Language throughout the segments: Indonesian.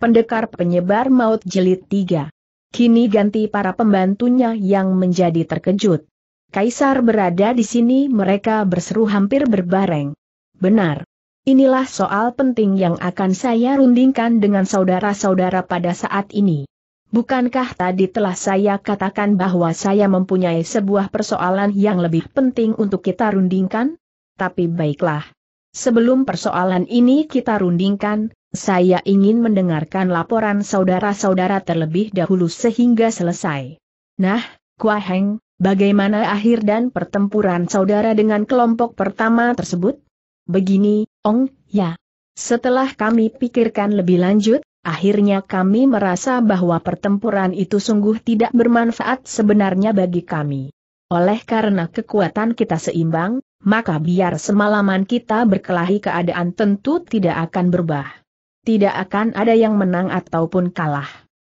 Pendekar Penyebar Maut jelit 3. Kini ganti para pembantunya yang menjadi terkejut. Kaisar berada di sini mereka berseru hampir berbareng. Benar. Inilah soal penting yang akan saya rundingkan dengan saudara-saudara pada saat ini. Bukankah tadi telah saya katakan bahwa saya mempunyai sebuah persoalan yang lebih penting untuk kita rundingkan? Tapi baiklah. Sebelum persoalan ini kita rundingkan, saya ingin mendengarkan laporan saudara-saudara terlebih dahulu sehingga selesai. Nah, Kuaheng, bagaimana akhir dan pertempuran saudara dengan kelompok pertama tersebut? Begini, Ong, ya. Setelah kami pikirkan lebih lanjut, Akhirnya kami merasa bahwa pertempuran itu sungguh tidak bermanfaat sebenarnya bagi kami. Oleh karena kekuatan kita seimbang, maka biar semalaman kita berkelahi keadaan tentu tidak akan berubah. Tidak akan ada yang menang ataupun kalah.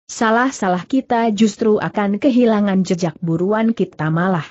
Salah-salah kita justru akan kehilangan jejak buruan kita malah.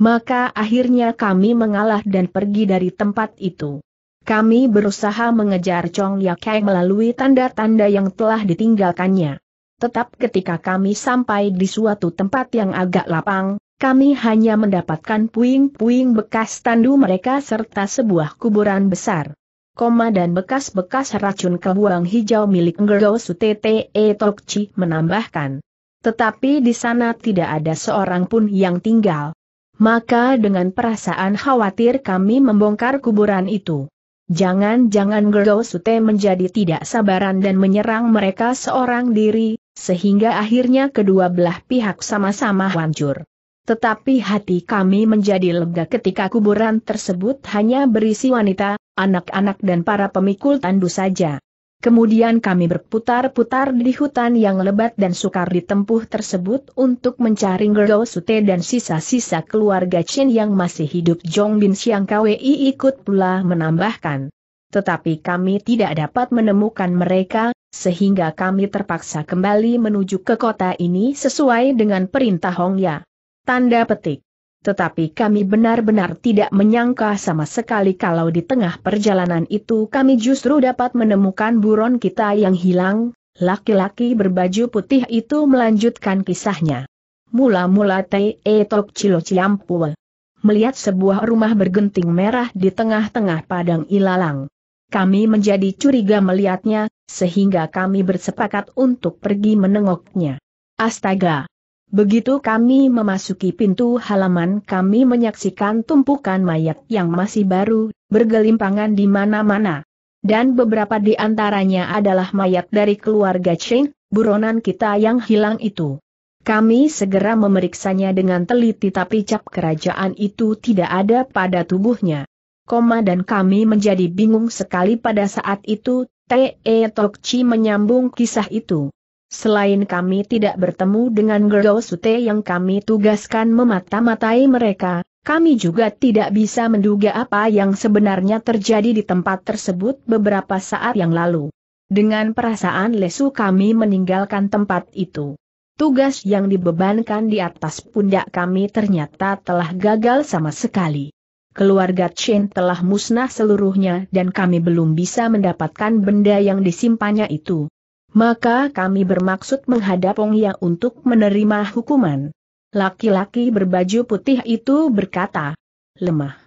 Maka akhirnya kami mengalah dan pergi dari tempat itu. Kami berusaha mengejar Chong Yakai melalui tanda-tanda yang telah ditinggalkannya. Tetap ketika kami sampai di suatu tempat yang agak lapang, kami hanya mendapatkan puing-puing bekas tandu mereka serta sebuah kuburan besar koma dan bekas-bekas racun kebuang hijau milik Ngero Sutete e Tokci menambahkan. Tetapi di sana tidak ada seorang pun yang tinggal. Maka dengan perasaan khawatir kami membongkar kuburan itu. Jangan-jangan Ngero Sute menjadi tidak sabaran dan menyerang mereka seorang diri, sehingga akhirnya kedua belah pihak sama-sama hancur. Tetapi hati kami menjadi lega ketika kuburan tersebut hanya berisi wanita, anak-anak dan para pemikul tandu saja. Kemudian kami berputar-putar di hutan yang lebat dan sukar ditempuh tersebut untuk mencari Gergo Sute dan sisa-sisa keluarga Chin yang masih hidup Jong Bin Siang Kwei ikut pula menambahkan. Tetapi kami tidak dapat menemukan mereka, sehingga kami terpaksa kembali menuju ke kota ini sesuai dengan perintah Hong Ya. Tanda petik. Tetapi kami benar-benar tidak menyangka sama sekali kalau di tengah perjalanan itu kami justru dapat menemukan buron kita yang hilang, laki-laki berbaju putih itu melanjutkan kisahnya. Mula-mula Te Tok Cilo Ciampul. Melihat sebuah rumah bergenting merah di tengah-tengah padang ilalang. Kami menjadi curiga melihatnya, sehingga kami bersepakat untuk pergi menengoknya. Astaga! Begitu kami memasuki pintu halaman kami menyaksikan tumpukan mayat yang masih baru, bergelimpangan di mana-mana. Dan beberapa di antaranya adalah mayat dari keluarga Cheng, buronan kita yang hilang itu. Kami segera memeriksanya dengan teliti tapi cap kerajaan itu tidak ada pada tubuhnya. Koma dan kami menjadi bingung sekali pada saat itu, T.E. Tokchi menyambung kisah itu. Selain kami tidak bertemu dengan Gergo Sute yang kami tugaskan memata-matai mereka, kami juga tidak bisa menduga apa yang sebenarnya terjadi di tempat tersebut beberapa saat yang lalu. Dengan perasaan lesu kami meninggalkan tempat itu. Tugas yang dibebankan di atas pundak kami ternyata telah gagal sama sekali. Keluarga Chen telah musnah seluruhnya dan kami belum bisa mendapatkan benda yang disimpannya itu maka kami bermaksud menghadap Ya untuk menerima hukuman. Laki-laki berbaju putih itu berkata, lemah.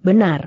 Benar.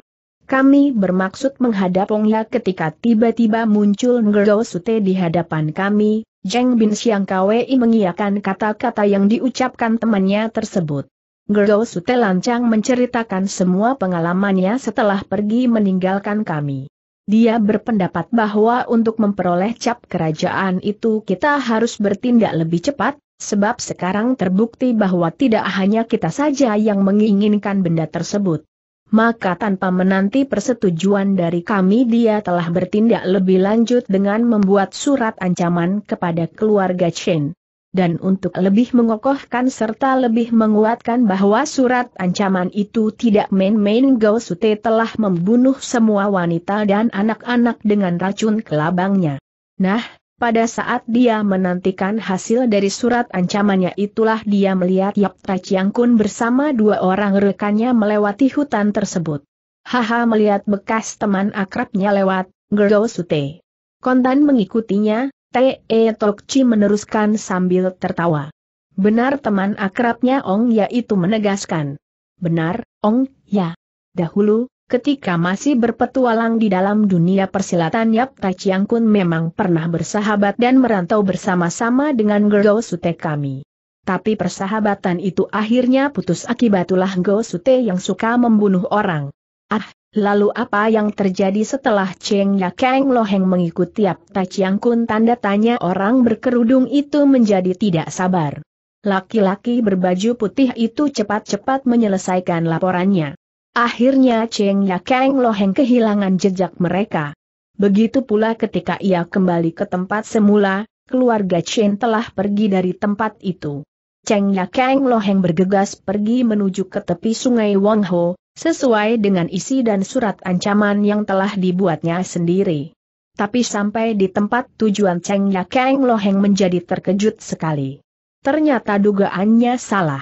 Kami bermaksud menghadap Ya ketika tiba-tiba muncul Ngerdo Sute di hadapan kami, Jeng Bin Siang Kwei mengiakan kata-kata yang diucapkan temannya tersebut. Gerdo Sute lancang menceritakan semua pengalamannya setelah pergi meninggalkan kami. Dia berpendapat bahwa untuk memperoleh cap kerajaan itu kita harus bertindak lebih cepat, sebab sekarang terbukti bahwa tidak hanya kita saja yang menginginkan benda tersebut. Maka tanpa menanti persetujuan dari kami dia telah bertindak lebih lanjut dengan membuat surat ancaman kepada keluarga Chen dan untuk lebih mengokohkan serta lebih menguatkan bahwa surat ancaman itu tidak main-main Gao Sute telah membunuh semua wanita dan anak-anak dengan racun kelabangnya. Nah, pada saat dia menantikan hasil dari surat ancamannya itulah dia melihat Yap Tachiang Kun bersama dua orang rekannya melewati hutan tersebut. Haha melihat bekas teman akrabnya lewat, Gao Sute. Kontan mengikutinya, T.E. Tokchi meneruskan sambil tertawa. Benar teman akrabnya Ong Ya itu menegaskan. Benar, Ong Ya. Dahulu, ketika masih berpetualang di dalam dunia persilatan Yap Tai Chiang Kun memang pernah bersahabat dan merantau bersama-sama dengan Gerdo Sute kami. Tapi persahabatan itu akhirnya putus akibat ulah Go Sute yang suka membunuh orang. Ah, Lalu apa yang terjadi setelah Cheng Ya Lo Loheng mengikuti Yap Tachiang Kun tanda tanya orang berkerudung itu menjadi tidak sabar. Laki-laki berbaju putih itu cepat-cepat menyelesaikan laporannya. Akhirnya Cheng Ya Lo Loheng kehilangan jejak mereka. Begitu pula ketika ia kembali ke tempat semula, keluarga Chen telah pergi dari tempat itu. Cheng Ya Lo Loheng bergegas pergi menuju ke tepi sungai Wangho, sesuai dengan isi dan surat ancaman yang telah dibuatnya sendiri. Tapi sampai di tempat tujuan Cheng Ya Kang Loheng menjadi terkejut sekali. Ternyata dugaannya salah.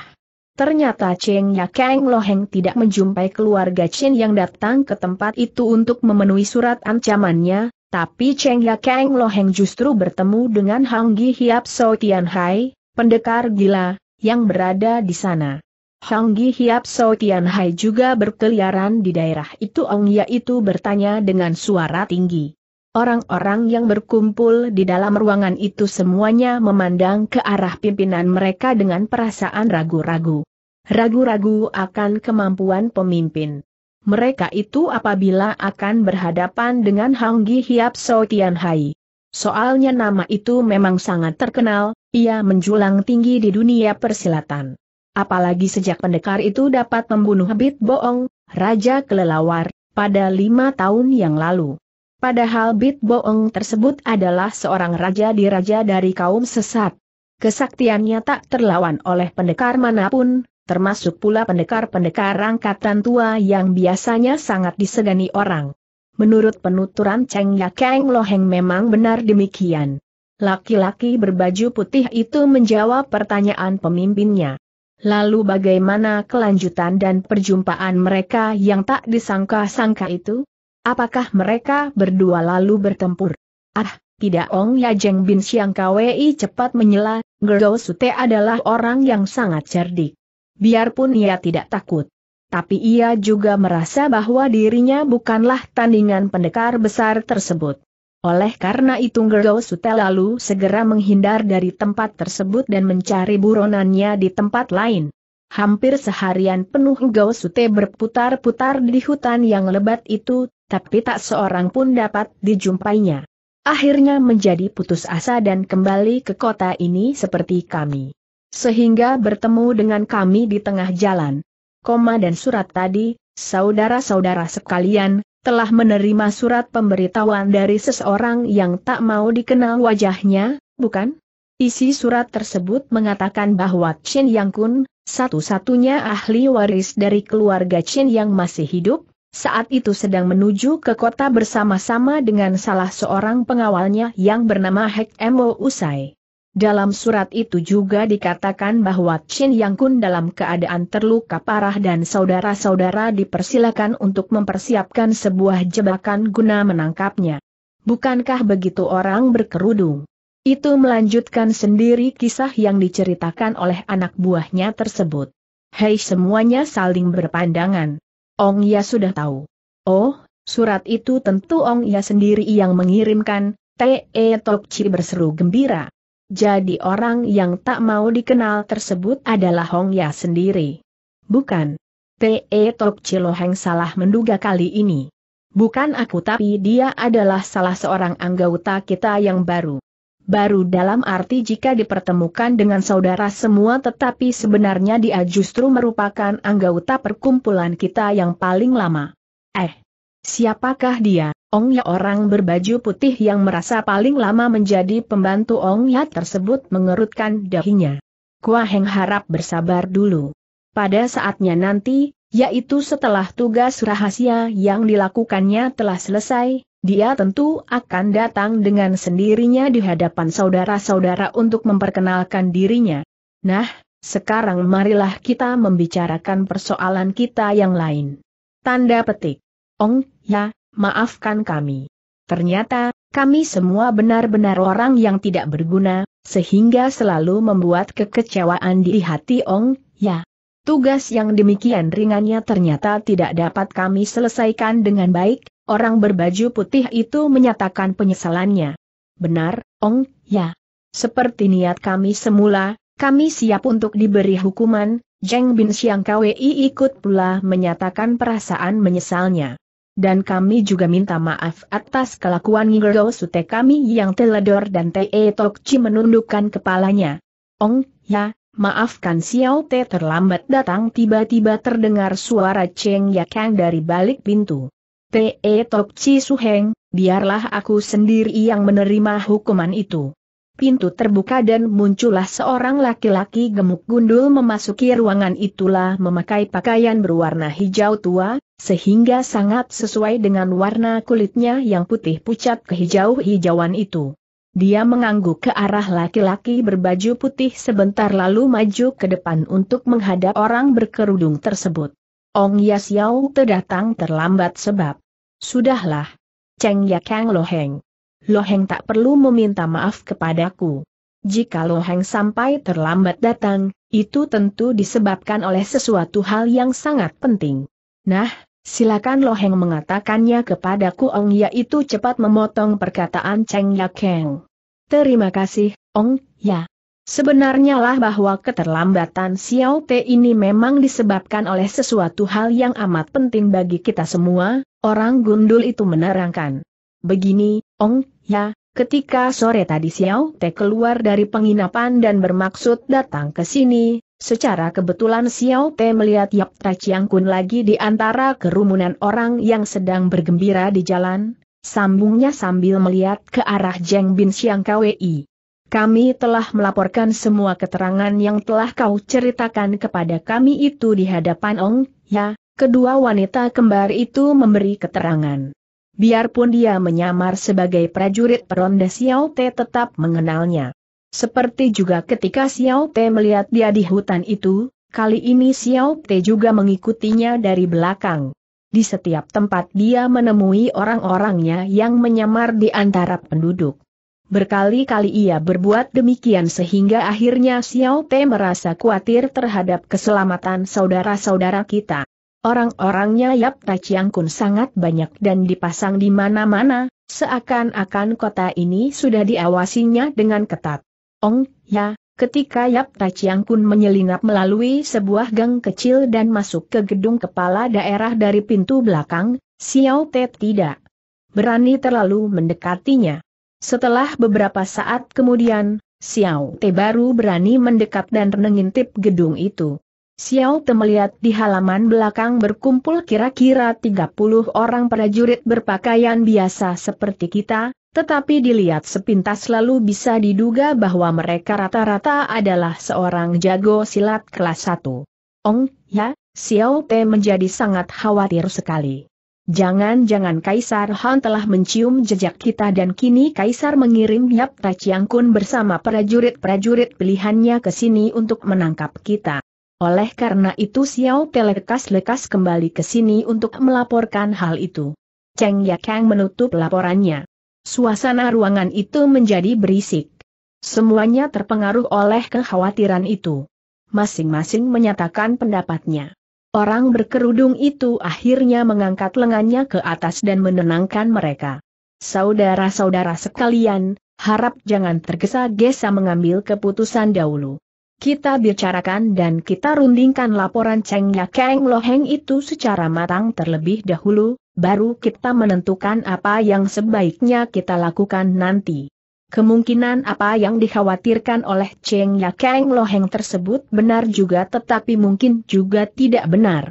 Ternyata Cheng Ya Kang Loheng tidak menjumpai keluarga Chen yang datang ke tempat itu untuk memenuhi surat ancamannya, tapi Cheng Ya Kang Loheng justru bertemu dengan Hang Gi Hiap So Tian Hai, pendekar gila, yang berada di sana. Hanggi Hiap So Tian Hai juga berkeliaran di daerah itu Ong ya itu bertanya dengan suara tinggi. Orang-orang yang berkumpul di dalam ruangan itu semuanya memandang ke arah pimpinan mereka dengan perasaan ragu-ragu. Ragu-ragu akan kemampuan pemimpin. Mereka itu apabila akan berhadapan dengan Hanggi Hiap So Tian Hai. Soalnya nama itu memang sangat terkenal, ia menjulang tinggi di dunia persilatan. Apalagi sejak pendekar itu dapat membunuh Bit Boong, Raja Kelelawar, pada lima tahun yang lalu. Padahal Bit Boong tersebut adalah seorang raja di raja dari kaum sesat. Kesaktiannya tak terlawan oleh pendekar manapun, termasuk pula pendekar-pendekar angkatan tua yang biasanya sangat disegani orang. Menurut penuturan Cheng Ya Keng, Loheng memang benar demikian. Laki-laki berbaju putih itu menjawab pertanyaan pemimpinnya. Lalu bagaimana kelanjutan dan perjumpaan mereka yang tak disangka-sangka itu? Apakah mereka berdua lalu bertempur? Ah, tidak Ong Yajeng Bin Siang Kwei cepat menyela, Gerdo Sute adalah orang yang sangat cerdik. Biarpun ia tidak takut. Tapi ia juga merasa bahwa dirinya bukanlah tandingan pendekar besar tersebut. Oleh karena itu Sute lalu segera menghindar dari tempat tersebut dan mencari buronannya di tempat lain. Hampir seharian penuh Sute berputar-putar di hutan yang lebat itu, tapi tak seorang pun dapat dijumpainya. Akhirnya menjadi putus asa dan kembali ke kota ini seperti kami. Sehingga bertemu dengan kami di tengah jalan. Koma dan surat tadi, saudara-saudara sekalian, telah menerima surat pemberitahuan dari seseorang yang tak mau dikenal wajahnya, bukan? Isi surat tersebut mengatakan bahwa Chen Yang Kun, satu-satunya ahli waris dari keluarga Chen yang masih hidup, saat itu sedang menuju ke kota bersama-sama dengan salah seorang pengawalnya yang bernama Hek Mo Usai. Dalam surat itu juga dikatakan bahwa Chin Yang Kun dalam keadaan terluka parah dan saudara-saudara dipersilakan untuk mempersiapkan sebuah jebakan guna menangkapnya. Bukankah begitu orang berkerudung? Itu melanjutkan sendiri kisah yang diceritakan oleh anak buahnya tersebut. Hei semuanya saling berpandangan. Ong Ya sudah tahu. Oh, surat itu tentu Ong Ya sendiri yang mengirimkan, T.E. Tokci berseru gembira jadi orang yang tak mau dikenal tersebut adalah Hong Ya sendiri. Bukan. T.E. Tok Ciloheng salah menduga kali ini. Bukan aku tapi dia adalah salah seorang anggota kita yang baru. Baru dalam arti jika dipertemukan dengan saudara semua tetapi sebenarnya dia justru merupakan anggota perkumpulan kita yang paling lama. Eh, Siapakah dia? Ong Ya orang berbaju putih yang merasa paling lama menjadi pembantu Ong Ya tersebut mengerutkan dahinya. Kua Heng harap bersabar dulu. Pada saatnya nanti, yaitu setelah tugas rahasia yang dilakukannya telah selesai, dia tentu akan datang dengan sendirinya di hadapan saudara-saudara untuk memperkenalkan dirinya. Nah, sekarang marilah kita membicarakan persoalan kita yang lain. Tanda petik. Ong, ya, maafkan kami. Ternyata, kami semua benar-benar orang yang tidak berguna, sehingga selalu membuat kekecewaan di hati Ong, ya. Tugas yang demikian ringannya ternyata tidak dapat kami selesaikan dengan baik, orang berbaju putih itu menyatakan penyesalannya. Benar, Ong, ya. Seperti niat kami semula, kami siap untuk diberi hukuman, Jeng Bin Siang KWI ikut pula menyatakan perasaan menyesalnya dan kami juga minta maaf atas kelakuan Ngergo Sute kami yang teledor dan Te Tokci menundukkan kepalanya. Ong, ya, maafkan Xiao Te terlambat datang tiba-tiba terdengar suara Cheng Yakang dari balik pintu. Te Tokci Suheng, biarlah aku sendiri yang menerima hukuman itu pintu terbuka dan muncullah seorang laki-laki gemuk gundul memasuki ruangan itulah memakai pakaian berwarna hijau tua, sehingga sangat sesuai dengan warna kulitnya yang putih pucat kehijau-hijauan itu. Dia mengangguk ke arah laki-laki berbaju putih sebentar lalu maju ke depan untuk menghadap orang berkerudung tersebut. Ong Yasiao terdatang terlambat sebab. Sudahlah. Cheng kang Loheng. Loheng tak perlu meminta maaf kepadaku. Jika Loheng sampai terlambat datang, itu tentu disebabkan oleh sesuatu hal yang sangat penting. Nah, silakan Loheng mengatakannya kepadaku Ong Ya itu cepat memotong perkataan Cheng Ya Keng. Terima kasih, Ong Ya. Sebenarnya lah bahwa keterlambatan Xiao Te ini memang disebabkan oleh sesuatu hal yang amat penting bagi kita semua, orang gundul itu menerangkan. Begini, Ong, ya, ketika sore tadi Xiao Te keluar dari penginapan dan bermaksud datang ke sini, secara kebetulan Xiao Te melihat Yap Ta Chiang Kun lagi di antara kerumunan orang yang sedang bergembira di jalan, sambungnya sambil melihat ke arah Jeng Bin Siang Kwei. Kami telah melaporkan semua keterangan yang telah kau ceritakan kepada kami itu di hadapan Ong, ya, kedua wanita kembar itu memberi keterangan. Biarpun dia menyamar sebagai prajurit peronda Xiao Te tetap mengenalnya. Seperti juga ketika Xiao Te melihat dia di hutan itu, kali ini Xiao Te juga mengikutinya dari belakang. Di setiap tempat dia menemui orang-orangnya yang menyamar di antara penduduk. Berkali-kali ia berbuat demikian sehingga akhirnya Xiao Te merasa khawatir terhadap keselamatan saudara-saudara kita. Orang-orangnya Yap Tachiang Kun sangat banyak dan dipasang di mana-mana, seakan-akan kota ini sudah diawasinya dengan ketat. Ong, ya, ketika Yap Tachiang Kun menyelinap melalui sebuah gang kecil dan masuk ke gedung kepala daerah dari pintu belakang, Xiao Te tidak berani terlalu mendekatinya. Setelah beberapa saat kemudian, Xiao Te baru berani mendekat dan ngintip gedung itu. Xiao Te melihat di halaman belakang berkumpul kira-kira 30 orang prajurit berpakaian biasa seperti kita, tetapi dilihat sepintas lalu bisa diduga bahwa mereka rata-rata adalah seorang jago silat kelas 1. Ong, ya, Xiao Te menjadi sangat khawatir sekali. Jangan-jangan Kaisar Han telah mencium jejak kita dan kini Kaisar mengirim Yap Ta Tachiang Kun bersama prajurit-prajurit pilihannya ke sini untuk menangkap kita. Oleh karena itu Xiao Pe lekas-lekas kembali ke sini untuk melaporkan hal itu. Cheng Yakang menutup laporannya. Suasana ruangan itu menjadi berisik. Semuanya terpengaruh oleh kekhawatiran itu. Masing-masing menyatakan pendapatnya. Orang berkerudung itu akhirnya mengangkat lengannya ke atas dan menenangkan mereka. Saudara-saudara sekalian, harap jangan tergesa-gesa mengambil keputusan dahulu. Kita bicarakan dan kita rundingkan laporan Cheng Ya Lo Loheng itu secara matang terlebih dahulu, baru kita menentukan apa yang sebaiknya kita lakukan nanti. Kemungkinan apa yang dikhawatirkan oleh Cheng Ya Lo Loheng tersebut benar juga tetapi mungkin juga tidak benar.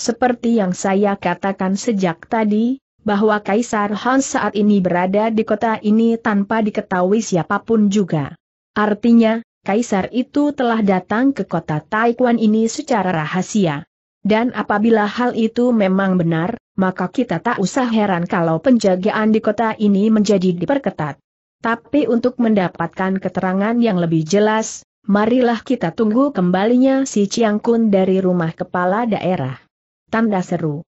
Seperti yang saya katakan sejak tadi, bahwa Kaisar Han saat ini berada di kota ini tanpa diketahui siapapun juga. Artinya, Kaisar itu telah datang ke kota Taikwan ini secara rahasia. Dan apabila hal itu memang benar, maka kita tak usah heran kalau penjagaan di kota ini menjadi diperketat. Tapi untuk mendapatkan keterangan yang lebih jelas, marilah kita tunggu kembalinya si Chiang Kun dari rumah kepala daerah. Tanda seru.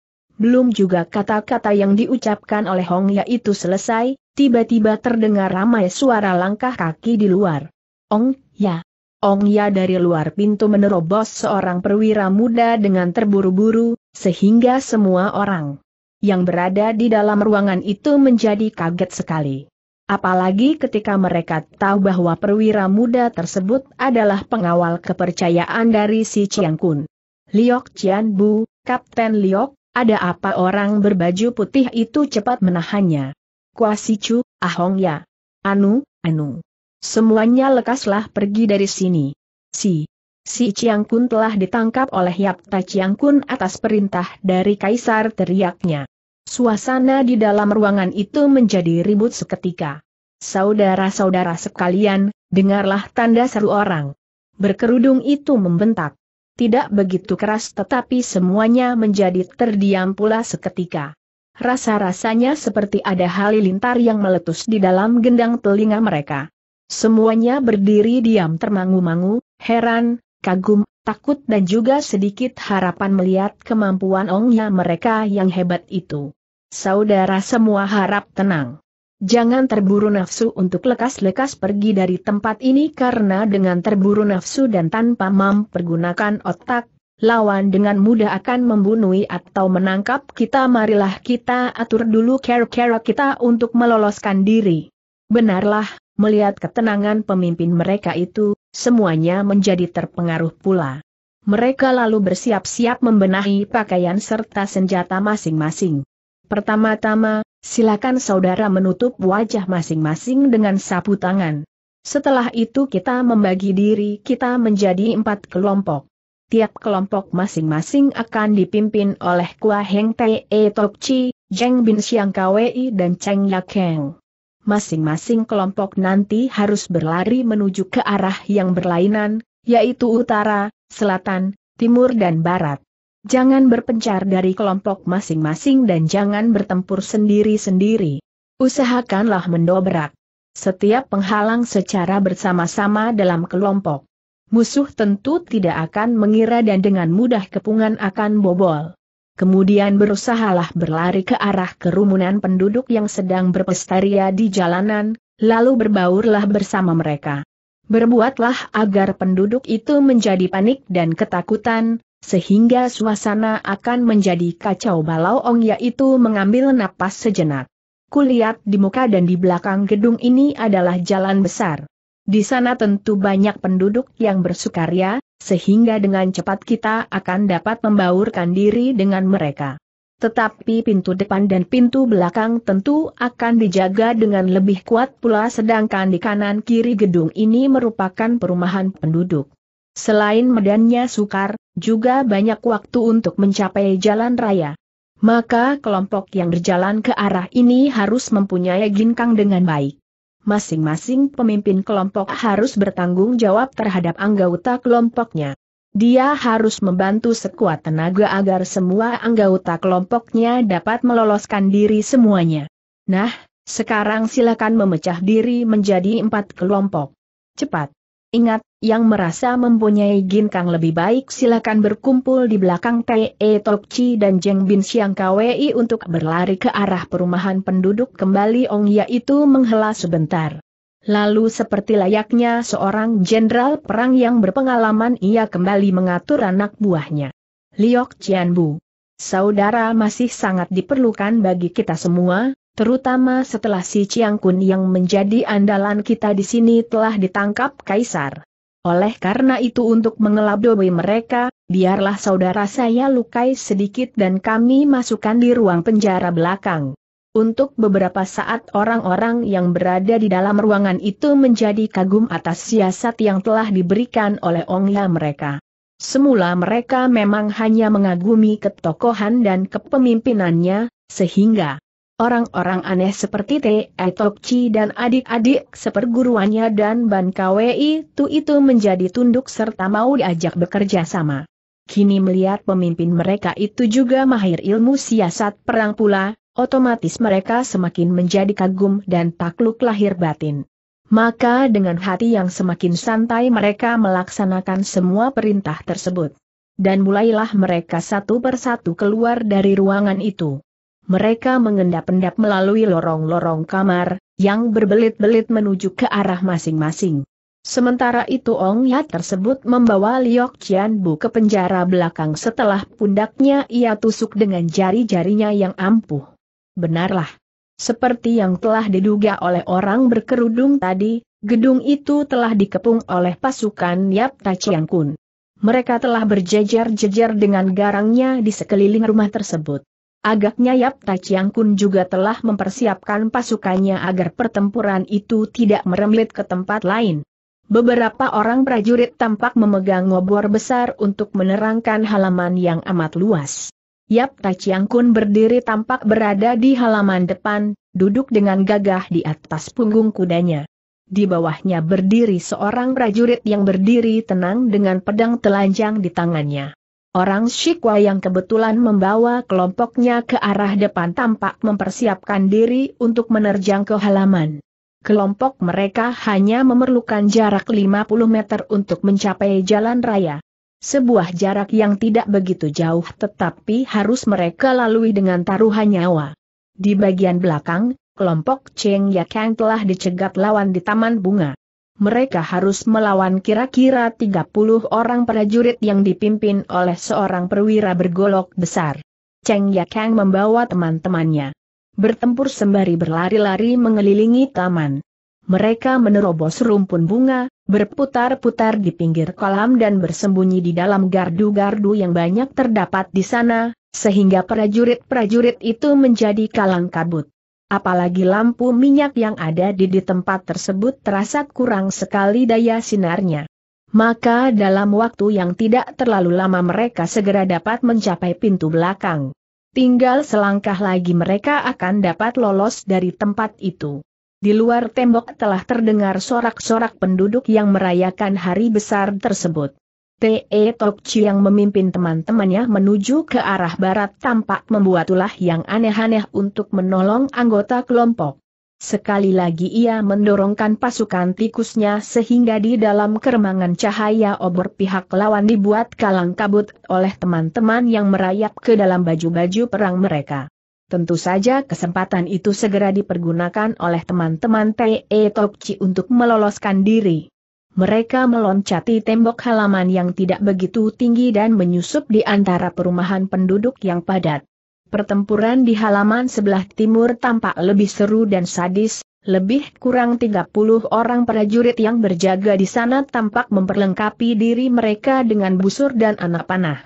Belum juga kata-kata yang diucapkan oleh Hong Ya itu selesai, tiba-tiba terdengar ramai suara langkah kaki di luar. Ong, Ya. Ong Ya dari luar pintu menerobos seorang perwira muda dengan terburu-buru, sehingga semua orang yang berada di dalam ruangan itu menjadi kaget sekali. Apalagi ketika mereka tahu bahwa perwira muda tersebut adalah pengawal kepercayaan dari si Chiang Kun. Liok Chian Bu, Kapten Liok, ada apa orang berbaju putih itu cepat menahannya? Kuasicu, Ahong Ya. Anu, Anu. Semuanya lekaslah pergi dari sini. Si, si Chiang Kun telah ditangkap oleh Yap Ta Chiang Kun atas perintah dari Kaisar teriaknya. Suasana di dalam ruangan itu menjadi ribut seketika. Saudara-saudara sekalian, dengarlah tanda seru orang. Berkerudung itu membentak. Tidak begitu keras tetapi semuanya menjadi terdiam pula seketika. Rasa-rasanya seperti ada halilintar yang meletus di dalam gendang telinga mereka. Semuanya berdiri diam termangu-mangu, heran, kagum, takut dan juga sedikit harapan melihat kemampuan ongnya mereka yang hebat itu. Saudara semua harap tenang. Jangan terburu nafsu untuk lekas-lekas pergi dari tempat ini karena dengan terburu nafsu dan tanpa mempergunakan otak, lawan dengan mudah akan membunuhi atau menangkap kita marilah kita atur dulu cara-cara kita untuk meloloskan diri. Benarlah, Melihat ketenangan pemimpin mereka itu, semuanya menjadi terpengaruh pula. Mereka lalu bersiap-siap membenahi pakaian serta senjata masing-masing. Pertama-tama, silakan saudara menutup wajah masing-masing dengan sapu tangan. Setelah itu kita membagi diri kita menjadi empat kelompok. Tiap kelompok masing-masing akan dipimpin oleh Kua Heng Te Tok Chi, Jeng Bin Siang Kwei dan Cheng Yakeng masing-masing kelompok nanti harus berlari menuju ke arah yang berlainan, yaitu utara, selatan, timur dan barat. Jangan berpencar dari kelompok masing-masing dan jangan bertempur sendiri-sendiri. Usahakanlah mendobrak setiap penghalang secara bersama-sama dalam kelompok. Musuh tentu tidak akan mengira dan dengan mudah kepungan akan bobol kemudian berusahalah berlari ke arah kerumunan penduduk yang sedang berpestaria di jalanan, lalu berbaurlah bersama mereka. Berbuatlah agar penduduk itu menjadi panik dan ketakutan, sehingga suasana akan menjadi kacau balau Ong yaitu mengambil napas sejenak. Kulihat di muka dan di belakang gedung ini adalah jalan besar. Di sana tentu banyak penduduk yang bersukaria, sehingga dengan cepat kita akan dapat membaurkan diri dengan mereka. Tetapi pintu depan dan pintu belakang tentu akan dijaga dengan lebih kuat pula sedangkan di kanan kiri gedung ini merupakan perumahan penduduk. Selain medannya sukar, juga banyak waktu untuk mencapai jalan raya. Maka kelompok yang berjalan ke arah ini harus mempunyai ginkang dengan baik masing-masing pemimpin kelompok harus bertanggung jawab terhadap anggota kelompoknya. Dia harus membantu sekuat tenaga agar semua anggota kelompoknya dapat meloloskan diri semuanya. Nah, sekarang silakan memecah diri menjadi empat kelompok. Cepat! Ingat, yang merasa mempunyai ginkang lebih baik silakan berkumpul di belakang Te Tokci dan Jeng Bin Siang KWI untuk berlari ke arah perumahan penduduk kembali Ong Ya itu menghela sebentar. Lalu seperti layaknya seorang jenderal perang yang berpengalaman ia kembali mengatur anak buahnya. Liok Bu, Saudara masih sangat diperlukan bagi kita semua, terutama setelah si Chiang Kun yang menjadi andalan kita di sini telah ditangkap Kaisar. Oleh karena itu untuk mengelabui mereka, biarlah saudara saya lukai sedikit dan kami masukkan di ruang penjara belakang. Untuk beberapa saat orang-orang yang berada di dalam ruangan itu menjadi kagum atas siasat yang telah diberikan oleh Ongya mereka. Semula mereka memang hanya mengagumi ketokohan dan kepemimpinannya, sehingga Orang-orang aneh seperti Te Etokci dan adik-adik seperguruannya dan Ban KWI itu itu menjadi tunduk serta mau diajak bekerja sama. Kini melihat pemimpin mereka itu juga mahir ilmu siasat perang pula, otomatis mereka semakin menjadi kagum dan takluk lahir batin. Maka dengan hati yang semakin santai mereka melaksanakan semua perintah tersebut. Dan mulailah mereka satu persatu keluar dari ruangan itu mereka mengendap-endap melalui lorong-lorong kamar, yang berbelit-belit menuju ke arah masing-masing. Sementara itu Ong Ya tersebut membawa Liok Chian Bu ke penjara belakang setelah pundaknya ia tusuk dengan jari-jarinya yang ampuh. Benarlah. Seperti yang telah diduga oleh orang berkerudung tadi, gedung itu telah dikepung oleh pasukan Yap Tachiang Kun. Mereka telah berjejer-jejer dengan garangnya di sekeliling rumah tersebut. Agaknya Yap Tachiang Kun juga telah mempersiapkan pasukannya agar pertempuran itu tidak merembet ke tempat lain. Beberapa orang prajurit tampak memegang ngobor besar untuk menerangkan halaman yang amat luas. Yap Tachiang Kun berdiri tampak berada di halaman depan, duduk dengan gagah di atas punggung kudanya. Di bawahnya berdiri seorang prajurit yang berdiri tenang dengan pedang telanjang di tangannya. Orang Shikwa yang kebetulan membawa kelompoknya ke arah depan tampak mempersiapkan diri untuk menerjang ke halaman. Kelompok mereka hanya memerlukan jarak 50 meter untuk mencapai jalan raya. Sebuah jarak yang tidak begitu jauh tetapi harus mereka lalui dengan taruhan nyawa. Di bagian belakang, kelompok Cheng Yakang telah dicegat lawan di taman bunga mereka harus melawan kira-kira 30 orang prajurit yang dipimpin oleh seorang perwira bergolok besar. Cheng Yakang membawa teman-temannya. Bertempur sembari berlari-lari mengelilingi taman. Mereka menerobos rumpun bunga, berputar-putar di pinggir kolam dan bersembunyi di dalam gardu-gardu yang banyak terdapat di sana, sehingga prajurit-prajurit itu menjadi kalang kabut. Apalagi lampu minyak yang ada di, di tempat tersebut terasa kurang sekali daya sinarnya. Maka dalam waktu yang tidak terlalu lama mereka segera dapat mencapai pintu belakang. Tinggal selangkah lagi mereka akan dapat lolos dari tempat itu. Di luar tembok telah terdengar sorak-sorak penduduk yang merayakan hari besar tersebut. Te Tokci yang memimpin teman-temannya menuju ke arah barat tampak membuat ulah yang aneh-aneh untuk menolong anggota kelompok. Sekali lagi ia mendorongkan pasukan tikusnya sehingga di dalam keremangan cahaya obor pihak lawan dibuat kalang kabut oleh teman-teman yang merayap ke dalam baju-baju perang mereka. Tentu saja kesempatan itu segera dipergunakan oleh teman-teman T.E. Tokci untuk meloloskan diri mereka meloncati tembok halaman yang tidak begitu tinggi dan menyusup di antara perumahan penduduk yang padat. Pertempuran di halaman sebelah timur tampak lebih seru dan sadis, lebih kurang 30 orang prajurit yang berjaga di sana tampak memperlengkapi diri mereka dengan busur dan anak panah.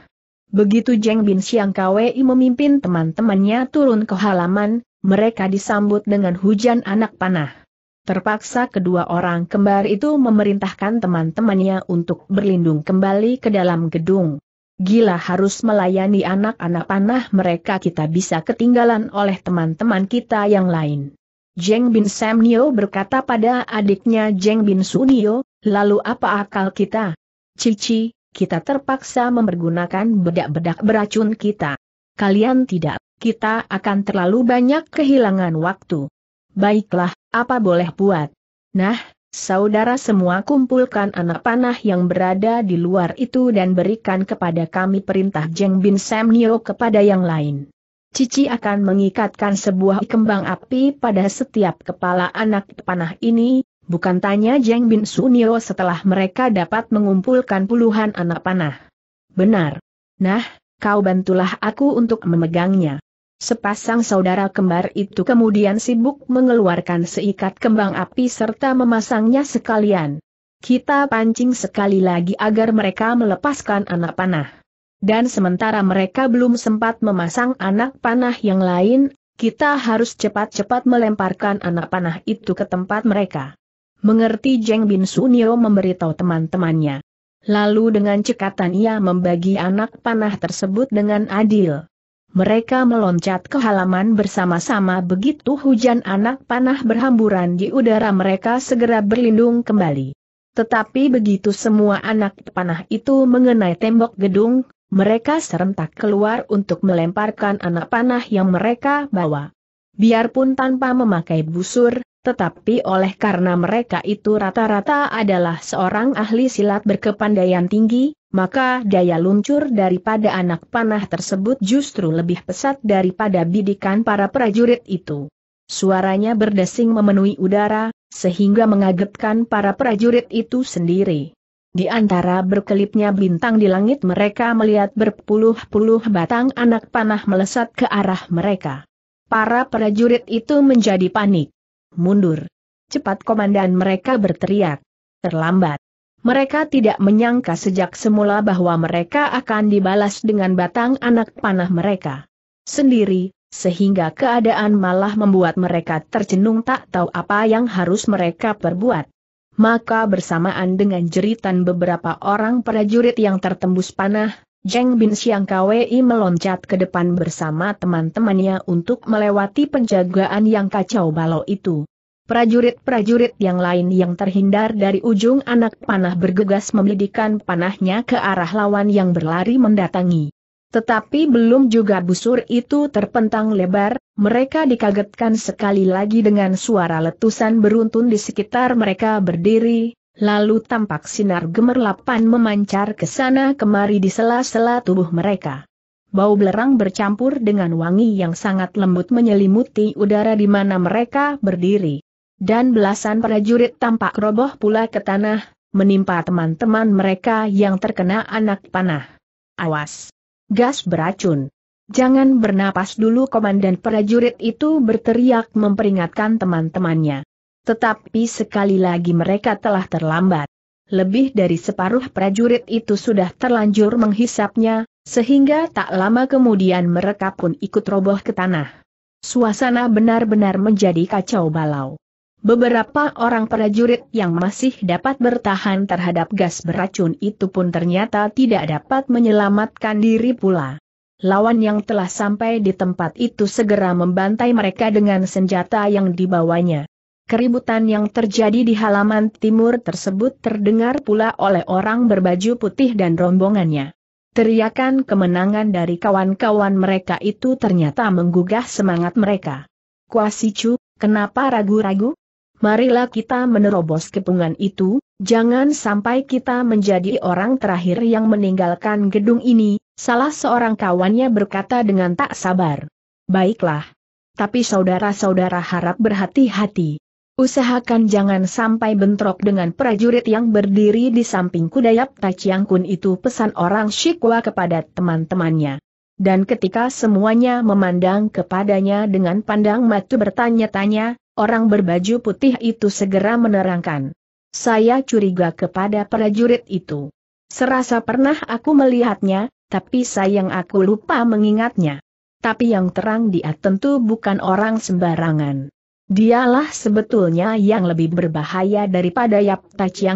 Begitu Jeng Bin Siang Kwei memimpin teman-temannya turun ke halaman, mereka disambut dengan hujan anak panah terpaksa kedua orang kembar itu memerintahkan teman-temannya untuk berlindung kembali ke dalam gedung. Gila harus melayani anak-anak panah mereka kita bisa ketinggalan oleh teman-teman kita yang lain. Jeng Bin Samnio berkata pada adiknya Jeng Bin Sunio, lalu apa akal kita? Cici, kita terpaksa mempergunakan bedak-bedak beracun kita. Kalian tidak, kita akan terlalu banyak kehilangan waktu. Baiklah, apa boleh buat? Nah, saudara semua kumpulkan anak panah yang berada di luar itu dan berikan kepada kami perintah Jeng Bin Sam Nio kepada yang lain. Cici akan mengikatkan sebuah kembang api pada setiap kepala anak panah ini, bukan tanya Jeng Bin Sunio setelah mereka dapat mengumpulkan puluhan anak panah. Benar. Nah, kau bantulah aku untuk memegangnya. Sepasang saudara kembar itu kemudian sibuk mengeluarkan seikat kembang api serta memasangnya sekalian. Kita pancing sekali lagi agar mereka melepaskan anak panah. Dan sementara mereka belum sempat memasang anak panah yang lain, kita harus cepat-cepat melemparkan anak panah itu ke tempat mereka. Mengerti Jeng Bin Sunio memberitahu teman-temannya. Lalu dengan cekatan ia membagi anak panah tersebut dengan adil mereka meloncat ke halaman bersama-sama begitu hujan anak panah berhamburan di udara mereka segera berlindung kembali. Tetapi begitu semua anak panah itu mengenai tembok gedung, mereka serentak keluar untuk melemparkan anak panah yang mereka bawa. Biarpun tanpa memakai busur, tetapi oleh karena mereka itu rata-rata adalah seorang ahli silat berkepandaian tinggi, maka daya luncur daripada anak panah tersebut justru lebih pesat daripada bidikan para prajurit itu. Suaranya berdesing memenuhi udara, sehingga mengagetkan para prajurit itu sendiri. Di antara berkelipnya bintang di langit mereka melihat berpuluh-puluh batang anak panah melesat ke arah mereka. Para prajurit itu menjadi panik. Mundur. Cepat komandan mereka berteriak. Terlambat. Mereka tidak menyangka sejak semula bahwa mereka akan dibalas dengan batang anak panah mereka sendiri, sehingga keadaan malah membuat mereka tercenung tak tahu apa yang harus mereka perbuat. Maka bersamaan dengan jeritan beberapa orang prajurit yang tertembus panah, Jeng Bin Siang KWI meloncat ke depan bersama teman-temannya untuk melewati penjagaan yang kacau balau itu. Prajurit-prajurit yang lain yang terhindar dari ujung anak panah bergegas memelidikan panahnya ke arah lawan yang berlari mendatangi. Tetapi belum juga busur itu terpentang lebar, mereka dikagetkan sekali lagi dengan suara letusan beruntun di sekitar mereka berdiri, lalu tampak sinar gemerlapan memancar ke sana kemari di sela-sela tubuh mereka. Bau belerang bercampur dengan wangi yang sangat lembut menyelimuti udara di mana mereka berdiri dan belasan prajurit tampak roboh pula ke tanah, menimpa teman-teman mereka yang terkena anak panah. Awas! Gas beracun! Jangan bernapas dulu komandan prajurit itu berteriak memperingatkan teman-temannya. Tetapi sekali lagi mereka telah terlambat. Lebih dari separuh prajurit itu sudah terlanjur menghisapnya, sehingga tak lama kemudian mereka pun ikut roboh ke tanah. Suasana benar-benar menjadi kacau balau. Beberapa orang prajurit yang masih dapat bertahan terhadap gas beracun itu pun ternyata tidak dapat menyelamatkan diri pula. Lawan yang telah sampai di tempat itu segera membantai mereka dengan senjata yang dibawanya. Keributan yang terjadi di halaman timur tersebut terdengar pula oleh orang berbaju putih dan rombongannya. Teriakan kemenangan dari kawan-kawan mereka itu ternyata menggugah semangat mereka. Kuasicu, kenapa ragu-ragu? marilah kita menerobos kepungan itu, jangan sampai kita menjadi orang terakhir yang meninggalkan gedung ini, salah seorang kawannya berkata dengan tak sabar. Baiklah. Tapi saudara-saudara harap berhati-hati. Usahakan jangan sampai bentrok dengan prajurit yang berdiri di samping kudayap Taciang Kun itu pesan orang Shikwa kepada teman-temannya. Dan ketika semuanya memandang kepadanya dengan pandang mata bertanya-tanya, orang berbaju putih itu segera menerangkan. Saya curiga kepada prajurit itu. Serasa pernah aku melihatnya, tapi sayang aku lupa mengingatnya. Tapi yang terang dia tentu bukan orang sembarangan. Dialah sebetulnya yang lebih berbahaya daripada Yap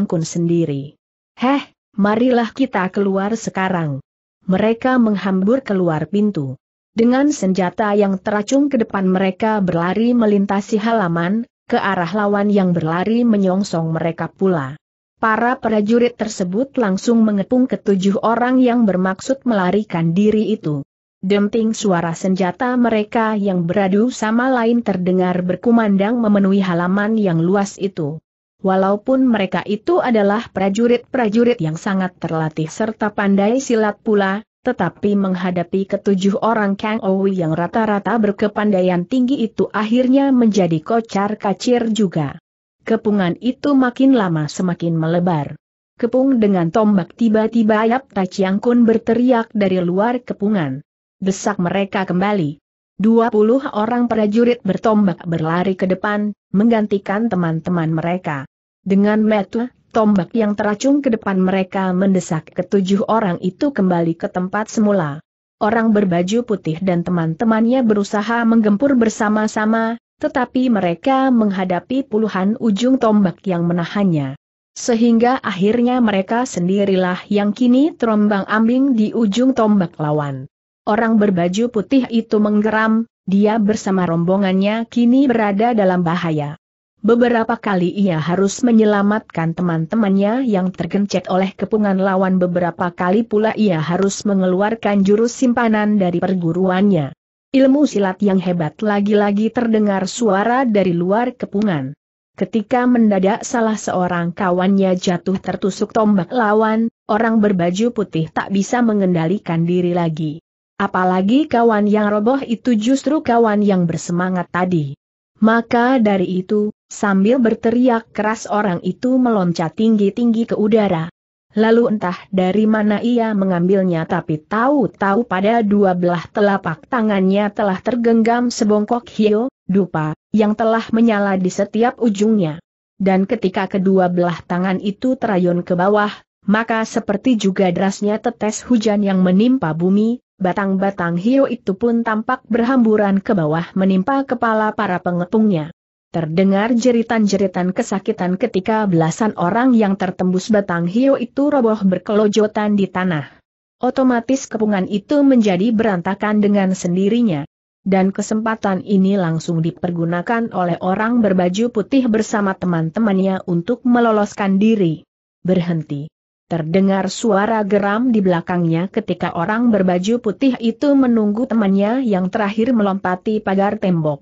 Kun sendiri. Heh, marilah kita keluar sekarang. Mereka menghambur keluar pintu. Dengan senjata yang teracung ke depan mereka berlari melintasi halaman, ke arah lawan yang berlari menyongsong mereka pula. Para prajurit tersebut langsung mengepung ketujuh orang yang bermaksud melarikan diri itu. Denting suara senjata mereka yang beradu sama lain terdengar berkumandang memenuhi halaman yang luas itu. Walaupun mereka itu adalah prajurit-prajurit yang sangat terlatih serta pandai silat pula, tetapi menghadapi ketujuh orang Kang Owi yang rata-rata berkepandaian tinggi itu akhirnya menjadi kocar kacir juga. Kepungan itu makin lama semakin melebar. Kepung dengan tombak tiba-tiba Yap Tachiang Kun berteriak dari luar kepungan. Desak mereka kembali. Dua puluh orang prajurit bertombak berlari ke depan, menggantikan teman-teman mereka. Dengan metu tombak yang teracung ke depan mereka mendesak ketujuh orang itu kembali ke tempat semula. Orang berbaju putih dan teman-temannya berusaha menggempur bersama-sama, tetapi mereka menghadapi puluhan ujung tombak yang menahannya. Sehingga akhirnya mereka sendirilah yang kini terombang ambing di ujung tombak lawan. Orang berbaju putih itu menggeram, dia bersama rombongannya kini berada dalam bahaya. Beberapa kali ia harus menyelamatkan teman-temannya yang tergencet oleh kepungan lawan beberapa kali pula ia harus mengeluarkan jurus simpanan dari perguruannya. Ilmu silat yang hebat lagi-lagi terdengar suara dari luar kepungan. Ketika mendadak salah seorang kawannya jatuh tertusuk tombak lawan, orang berbaju putih tak bisa mengendalikan diri lagi. Apalagi kawan yang roboh itu justru kawan yang bersemangat tadi. Maka dari itu, Sambil berteriak keras orang itu meloncat tinggi-tinggi ke udara. Lalu entah dari mana ia mengambilnya tapi tahu-tahu pada dua belah telapak tangannya telah tergenggam sebongkok hio, dupa, yang telah menyala di setiap ujungnya. Dan ketika kedua belah tangan itu terayun ke bawah, maka seperti juga derasnya tetes hujan yang menimpa bumi, batang-batang hio itu pun tampak berhamburan ke bawah menimpa kepala para pengepungnya. Terdengar jeritan-jeritan kesakitan ketika belasan orang yang tertembus batang hiu itu roboh berkelojotan di tanah. Otomatis kepungan itu menjadi berantakan dengan sendirinya. Dan kesempatan ini langsung dipergunakan oleh orang berbaju putih bersama teman-temannya untuk meloloskan diri. Berhenti. Terdengar suara geram di belakangnya ketika orang berbaju putih itu menunggu temannya yang terakhir melompati pagar tembok.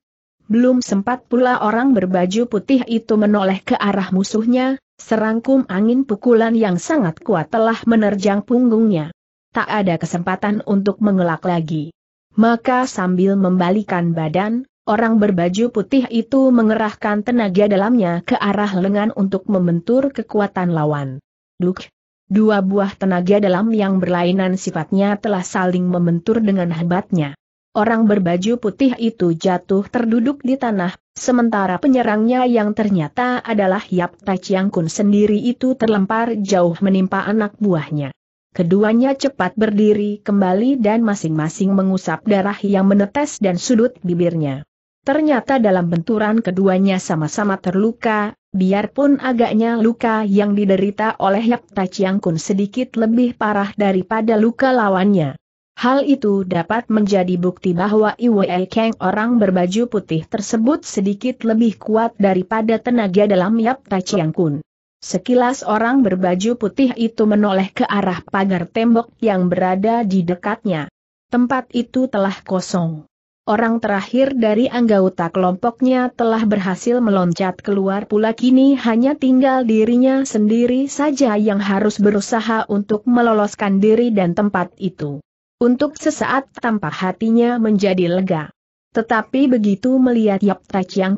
Belum sempat pula orang berbaju putih itu menoleh ke arah musuhnya, serangkum angin pukulan yang sangat kuat telah menerjang punggungnya. Tak ada kesempatan untuk mengelak lagi. Maka sambil membalikan badan, orang berbaju putih itu mengerahkan tenaga dalamnya ke arah lengan untuk membentur kekuatan lawan. Duk! Dua buah tenaga dalam yang berlainan sifatnya telah saling membentur dengan hebatnya orang berbaju putih itu jatuh terduduk di tanah, sementara penyerangnya yang ternyata adalah Yap Tai Kun sendiri itu terlempar jauh menimpa anak buahnya. Keduanya cepat berdiri kembali dan masing-masing mengusap darah yang menetes dan sudut bibirnya. Ternyata dalam benturan keduanya sama-sama terluka, biarpun agaknya luka yang diderita oleh Yap Tachiang Kun sedikit lebih parah daripada luka lawannya. Hal itu dapat menjadi bukti bahwa Iwei Kang orang berbaju putih tersebut sedikit lebih kuat daripada tenaga dalam Yap Tachiang Kun. Sekilas orang berbaju putih itu menoleh ke arah pagar tembok yang berada di dekatnya. Tempat itu telah kosong. Orang terakhir dari anggota kelompoknya telah berhasil meloncat keluar pula kini hanya tinggal dirinya sendiri saja yang harus berusaha untuk meloloskan diri dan tempat itu. Untuk sesaat tampak hatinya menjadi lega. Tetapi begitu melihat Yap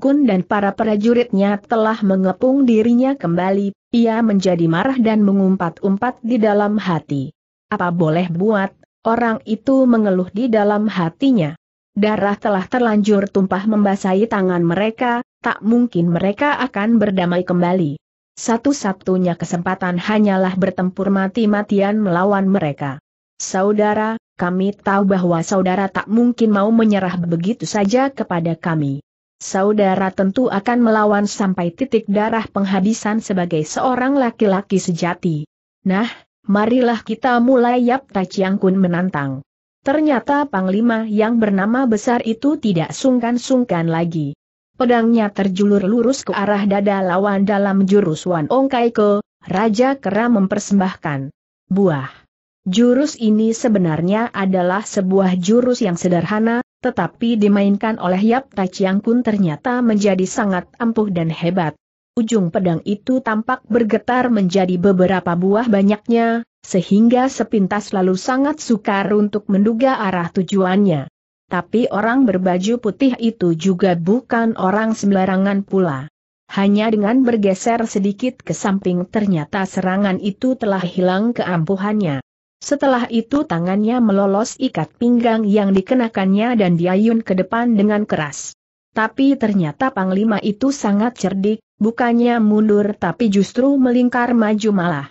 Kun dan para prajuritnya telah mengepung dirinya kembali, ia menjadi marah dan mengumpat-umpat di dalam hati. Apa boleh buat, orang itu mengeluh di dalam hatinya. Darah telah terlanjur tumpah membasahi tangan mereka, tak mungkin mereka akan berdamai kembali. Satu-satunya kesempatan hanyalah bertempur mati-matian melawan mereka. Saudara, kami tahu bahwa saudara tak mungkin mau menyerah begitu saja kepada kami. Saudara tentu akan melawan sampai titik darah penghabisan sebagai seorang laki-laki sejati. Nah, marilah kita mulai Yap Tachiang Kun menantang. Ternyata Panglima yang bernama besar itu tidak sungkan-sungkan lagi. Pedangnya terjulur lurus ke arah dada lawan dalam jurus Wan Ong Kai Ke, Raja Kera mempersembahkan buah. Jurus ini sebenarnya adalah sebuah jurus yang sederhana, tetapi dimainkan oleh Yap Tachiang pun ternyata menjadi sangat ampuh dan hebat. Ujung pedang itu tampak bergetar menjadi beberapa buah banyaknya, sehingga sepintas lalu sangat sukar untuk menduga arah tujuannya. Tapi orang berbaju putih itu juga bukan orang sembarangan pula. Hanya dengan bergeser sedikit ke samping ternyata serangan itu telah hilang keampuhannya. Setelah itu tangannya melolos ikat pinggang yang dikenakannya dan diayun ke depan dengan keras. Tapi ternyata Panglima itu sangat cerdik, bukannya mundur tapi justru melingkar maju malah.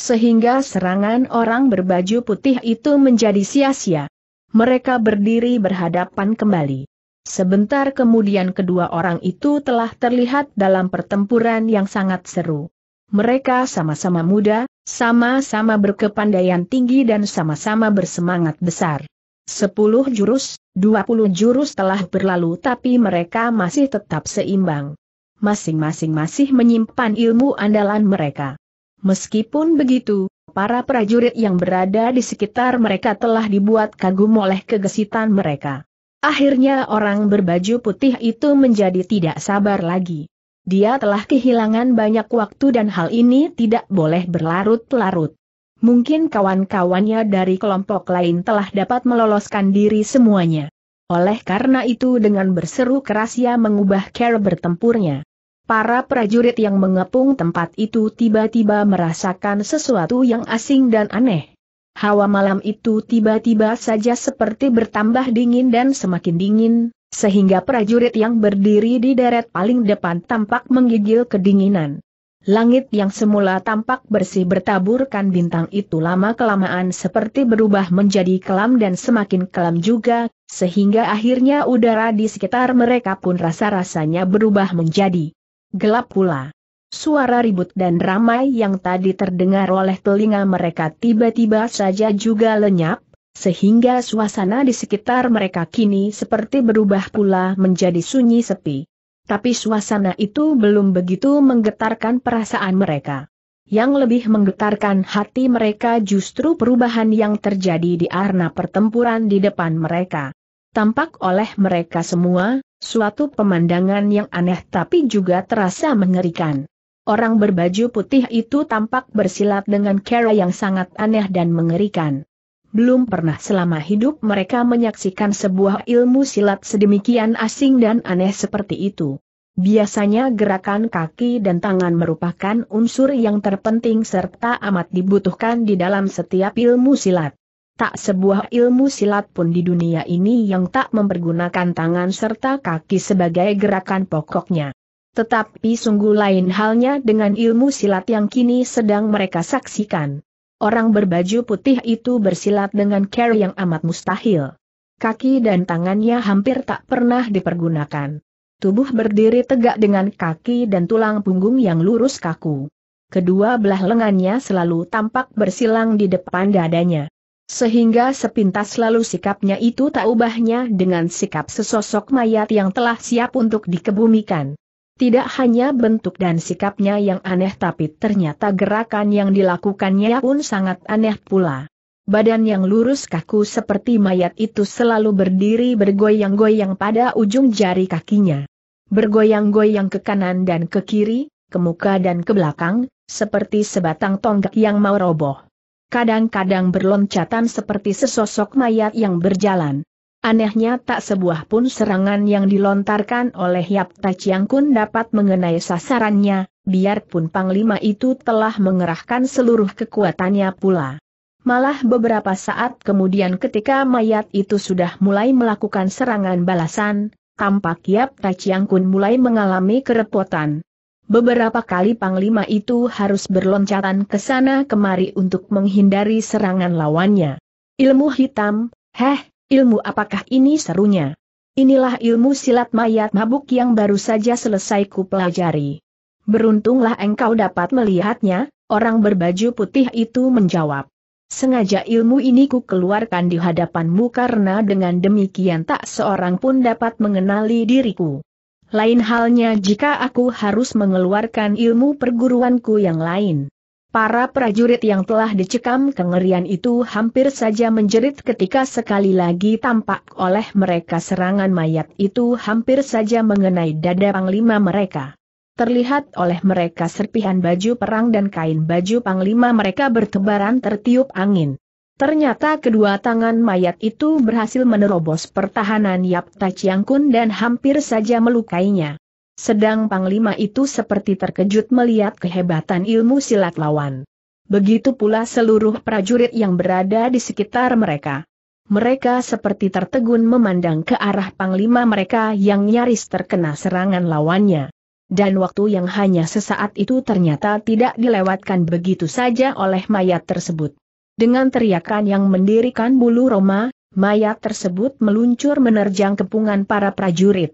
Sehingga serangan orang berbaju putih itu menjadi sia-sia. Mereka berdiri berhadapan kembali. Sebentar kemudian kedua orang itu telah terlihat dalam pertempuran yang sangat seru. Mereka sama-sama muda, sama-sama berkepandaian tinggi dan sama-sama bersemangat besar. Sepuluh jurus, dua puluh jurus telah berlalu tapi mereka masih tetap seimbang. Masing-masing masih menyimpan ilmu andalan mereka. Meskipun begitu, para prajurit yang berada di sekitar mereka telah dibuat kagum oleh kegesitan mereka. Akhirnya orang berbaju putih itu menjadi tidak sabar lagi. Dia telah kehilangan banyak waktu dan hal ini tidak boleh berlarut-larut. Mungkin kawan-kawannya dari kelompok lain telah dapat meloloskan diri semuanya. Oleh karena itu dengan berseru keras ia mengubah cara bertempurnya. Para prajurit yang mengepung tempat itu tiba-tiba merasakan sesuatu yang asing dan aneh. Hawa malam itu tiba-tiba saja seperti bertambah dingin dan semakin dingin, sehingga prajurit yang berdiri di deret paling depan tampak menggigil kedinginan. Langit yang semula tampak bersih bertaburkan bintang itu lama-kelamaan seperti berubah menjadi kelam dan semakin kelam juga, sehingga akhirnya udara di sekitar mereka pun rasa-rasanya berubah menjadi gelap pula. Suara ribut dan ramai yang tadi terdengar oleh telinga mereka tiba-tiba saja juga lenyap, sehingga suasana di sekitar mereka kini seperti berubah pula menjadi sunyi sepi. Tapi suasana itu belum begitu menggetarkan perasaan mereka. Yang lebih menggetarkan hati mereka justru perubahan yang terjadi di arena pertempuran di depan mereka. Tampak oleh mereka semua, suatu pemandangan yang aneh tapi juga terasa mengerikan. Orang berbaju putih itu tampak bersilat dengan cara yang sangat aneh dan mengerikan belum pernah selama hidup mereka menyaksikan sebuah ilmu silat sedemikian asing dan aneh seperti itu. Biasanya gerakan kaki dan tangan merupakan unsur yang terpenting serta amat dibutuhkan di dalam setiap ilmu silat. Tak sebuah ilmu silat pun di dunia ini yang tak mempergunakan tangan serta kaki sebagai gerakan pokoknya. Tetapi sungguh lain halnya dengan ilmu silat yang kini sedang mereka saksikan. Orang berbaju putih itu bersilat dengan cara yang amat mustahil. Kaki dan tangannya hampir tak pernah dipergunakan. Tubuh berdiri tegak dengan kaki dan tulang punggung yang lurus kaku. Kedua belah lengannya selalu tampak bersilang di depan dadanya. Sehingga sepintas lalu sikapnya itu tak ubahnya dengan sikap sesosok mayat yang telah siap untuk dikebumikan. Tidak hanya bentuk dan sikapnya yang aneh tapi ternyata gerakan yang dilakukannya pun sangat aneh pula. Badan yang lurus kaku seperti mayat itu selalu berdiri bergoyang-goyang pada ujung jari kakinya. Bergoyang-goyang ke kanan dan ke kiri, ke muka dan ke belakang, seperti sebatang tonggak yang mau roboh. Kadang-kadang berloncatan seperti sesosok mayat yang berjalan. Anehnya tak sebuah pun serangan yang dilontarkan oleh Yap Tachiang Kun dapat mengenai sasarannya, biarpun Panglima itu telah mengerahkan seluruh kekuatannya pula. Malah beberapa saat kemudian ketika mayat itu sudah mulai melakukan serangan balasan, tampak Yap Tachiang Kun mulai mengalami kerepotan. Beberapa kali Panglima itu harus berloncatan ke sana kemari untuk menghindari serangan lawannya. Ilmu hitam, heh, Ilmu apakah ini serunya? Inilah ilmu silat mayat mabuk yang baru saja selesai ku pelajari. Beruntunglah engkau dapat melihatnya, orang berbaju putih itu menjawab. Sengaja ilmu ini ku keluarkan di hadapanmu karena dengan demikian tak seorang pun dapat mengenali diriku. Lain halnya jika aku harus mengeluarkan ilmu perguruanku yang lain. Para prajurit yang telah dicekam kengerian itu hampir saja menjerit ketika sekali lagi tampak oleh mereka serangan mayat itu hampir saja mengenai dada panglima mereka. Terlihat oleh mereka serpihan baju perang dan kain baju panglima mereka bertebaran tertiup angin. Ternyata kedua tangan mayat itu berhasil menerobos pertahanan Yap Kun dan hampir saja melukainya. Sedang Panglima itu seperti terkejut melihat kehebatan ilmu silat lawan. Begitu pula seluruh prajurit yang berada di sekitar mereka. Mereka seperti tertegun memandang ke arah panglima mereka yang nyaris terkena serangan lawannya. Dan waktu yang hanya sesaat itu ternyata tidak dilewatkan begitu saja oleh mayat tersebut. Dengan teriakan yang mendirikan bulu Roma, mayat tersebut meluncur menerjang kepungan para prajurit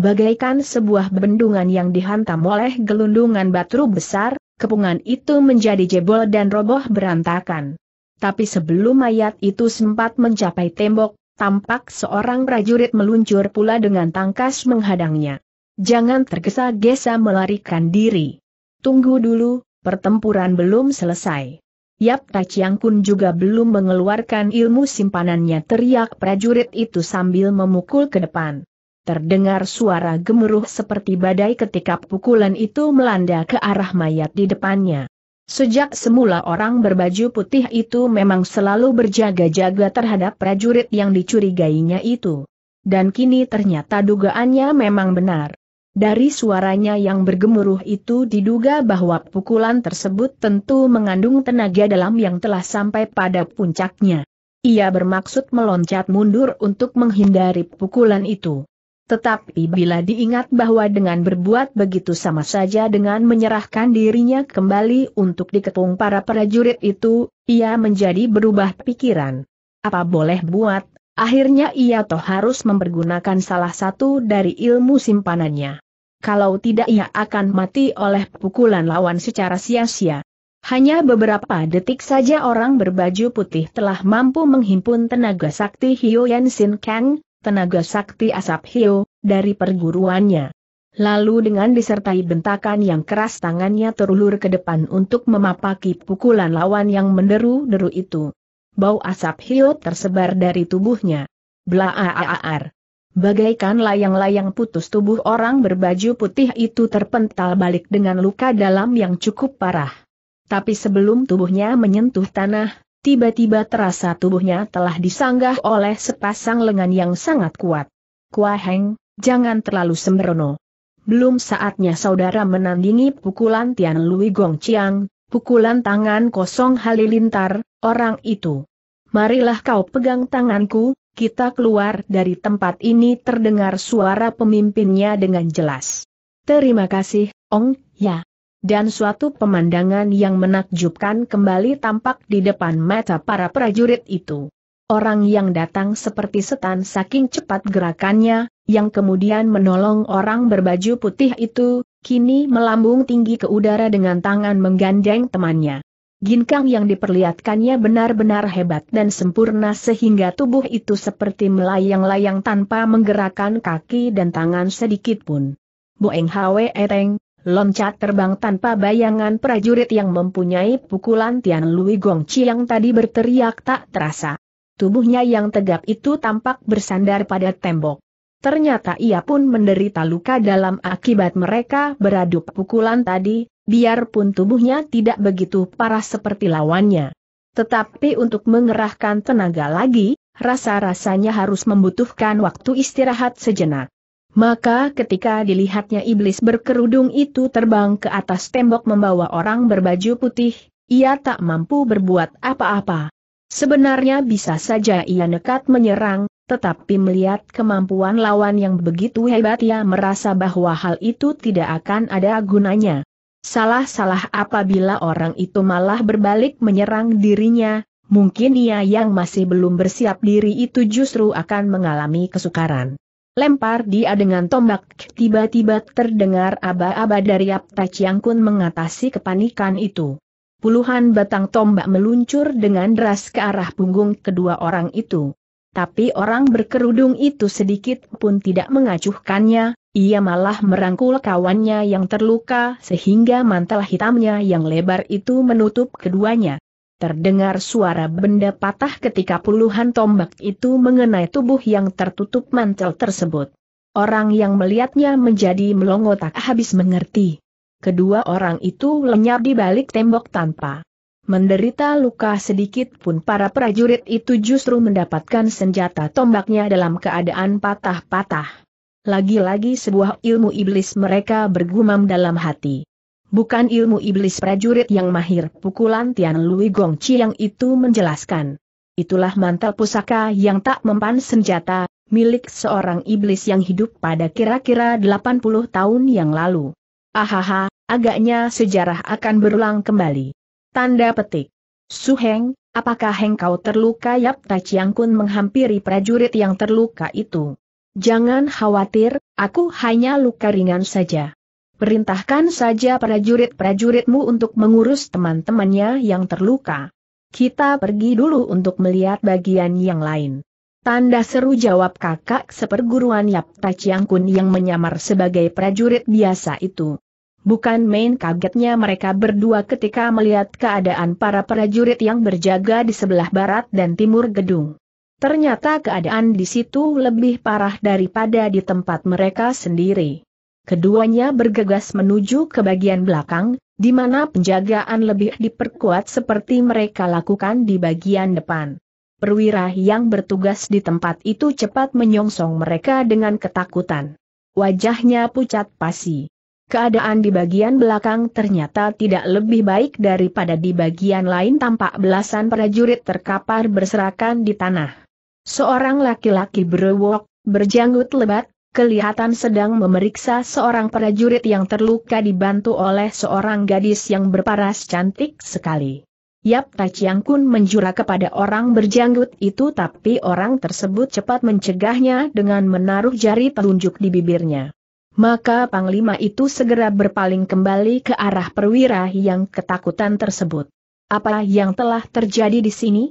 bagaikan sebuah bendungan yang dihantam oleh gelundungan batu besar, kepungan itu menjadi jebol dan roboh berantakan. Tapi sebelum mayat itu sempat mencapai tembok, tampak seorang prajurit meluncur pula dengan tangkas menghadangnya. Jangan tergesa-gesa melarikan diri. Tunggu dulu, pertempuran belum selesai. Yap Tachiang Kun juga belum mengeluarkan ilmu simpanannya teriak prajurit itu sambil memukul ke depan terdengar suara gemuruh seperti badai ketika pukulan itu melanda ke arah mayat di depannya. Sejak semula orang berbaju putih itu memang selalu berjaga-jaga terhadap prajurit yang dicurigainya itu. Dan kini ternyata dugaannya memang benar. Dari suaranya yang bergemuruh itu diduga bahwa pukulan tersebut tentu mengandung tenaga dalam yang telah sampai pada puncaknya. Ia bermaksud meloncat mundur untuk menghindari pukulan itu. Tetapi bila diingat bahwa dengan berbuat begitu sama saja dengan menyerahkan dirinya kembali untuk dikepung para prajurit itu, ia menjadi berubah pikiran. Apa boleh buat, akhirnya ia toh harus mempergunakan salah satu dari ilmu simpanannya. Kalau tidak ia akan mati oleh pukulan lawan secara sia-sia. Hanya beberapa detik saja orang berbaju putih telah mampu menghimpun tenaga sakti Hyoyen Sin Kang, tenaga sakti asap hio, dari perguruannya. Lalu dengan disertai bentakan yang keras tangannya terulur ke depan untuk memapaki pukulan lawan yang menderu-deru itu. Bau asap hio tersebar dari tubuhnya. Blaaar. Bagaikan layang-layang putus tubuh orang berbaju putih itu terpental balik dengan luka dalam yang cukup parah. Tapi sebelum tubuhnya menyentuh tanah, Tiba-tiba terasa tubuhnya telah disanggah oleh sepasang lengan yang sangat kuat. Kua Heng, jangan terlalu sembrono. Belum saatnya saudara menandingi pukulan Tian Lui Gong Chiang, pukulan tangan kosong halilintar, orang itu. Marilah kau pegang tanganku, kita keluar dari tempat ini terdengar suara pemimpinnya dengan jelas. Terima kasih, Ong, ya dan suatu pemandangan yang menakjubkan kembali tampak di depan mata para prajurit itu. Orang yang datang seperti setan saking cepat gerakannya, yang kemudian menolong orang berbaju putih itu, kini melambung tinggi ke udara dengan tangan menggandeng temannya. Ginkang yang diperlihatkannya benar-benar hebat dan sempurna sehingga tubuh itu seperti melayang-layang tanpa menggerakkan kaki dan tangan sedikit pun. Boeng Hwe Eteng, Loncat terbang tanpa bayangan prajurit yang mempunyai pukulan Tian Lui Gong yang tadi berteriak tak terasa. Tubuhnya yang tegap itu tampak bersandar pada tembok. Ternyata ia pun menderita luka dalam akibat mereka beradu pukulan tadi, biarpun tubuhnya tidak begitu parah seperti lawannya. Tetapi untuk mengerahkan tenaga lagi, rasa-rasanya harus membutuhkan waktu istirahat sejenak. Maka ketika dilihatnya iblis berkerudung itu terbang ke atas tembok membawa orang berbaju putih, ia tak mampu berbuat apa-apa. Sebenarnya bisa saja ia nekat menyerang, tetapi melihat kemampuan lawan yang begitu hebat ia merasa bahwa hal itu tidak akan ada gunanya. Salah-salah apabila orang itu malah berbalik menyerang dirinya, mungkin ia yang masih belum bersiap diri itu justru akan mengalami kesukaran. Lempar dia dengan tombak, tiba-tiba terdengar aba-aba dari Apta Ciangkun mengatasi kepanikan itu. Puluhan batang tombak meluncur dengan deras ke arah punggung kedua orang itu. Tapi orang berkerudung itu sedikit pun tidak mengacuhkannya, ia malah merangkul kawannya yang terluka sehingga mantel hitamnya yang lebar itu menutup keduanya. Terdengar suara benda patah ketika puluhan tombak itu mengenai tubuh yang tertutup mantel tersebut. Orang yang melihatnya menjadi melongo tak habis mengerti. Kedua orang itu lenyap di balik tembok tanpa menderita luka sedikit pun para prajurit itu justru mendapatkan senjata tombaknya dalam keadaan patah-patah. Lagi-lagi sebuah ilmu iblis mereka bergumam dalam hati. Bukan ilmu iblis prajurit yang mahir pukulan Tian Lui Gong yang itu menjelaskan. Itulah mantel pusaka yang tak mempan senjata, milik seorang iblis yang hidup pada kira-kira 80 tahun yang lalu. Ahaha, agaknya sejarah akan berulang kembali. Tanda petik. Su Heng, apakah engkau terluka Yap Tachiang Kun menghampiri prajurit yang terluka itu? Jangan khawatir, aku hanya luka ringan saja. Perintahkan saja prajurit-prajuritmu untuk mengurus teman-temannya yang terluka. Kita pergi dulu untuk melihat bagian yang lain. Tanda seru jawab kakak seperguruan Yap Tachiang yang menyamar sebagai prajurit biasa itu. Bukan main kagetnya mereka berdua ketika melihat keadaan para prajurit yang berjaga di sebelah barat dan timur gedung. Ternyata keadaan di situ lebih parah daripada di tempat mereka sendiri. Keduanya bergegas menuju ke bagian belakang, di mana penjagaan lebih diperkuat seperti mereka lakukan di bagian depan. Perwira yang bertugas di tempat itu cepat menyongsong mereka dengan ketakutan. Wajahnya pucat pasi. Keadaan di bagian belakang ternyata tidak lebih baik daripada di bagian lain tampak belasan prajurit terkapar berserakan di tanah. Seorang laki-laki berwok, berjanggut lebat, kelihatan sedang memeriksa seorang prajurit yang terluka dibantu oleh seorang gadis yang berparas cantik sekali. Yap Tachiang Kun menjura kepada orang berjanggut itu tapi orang tersebut cepat mencegahnya dengan menaruh jari telunjuk di bibirnya. Maka Panglima itu segera berpaling kembali ke arah perwira yang ketakutan tersebut. Apa yang telah terjadi di sini?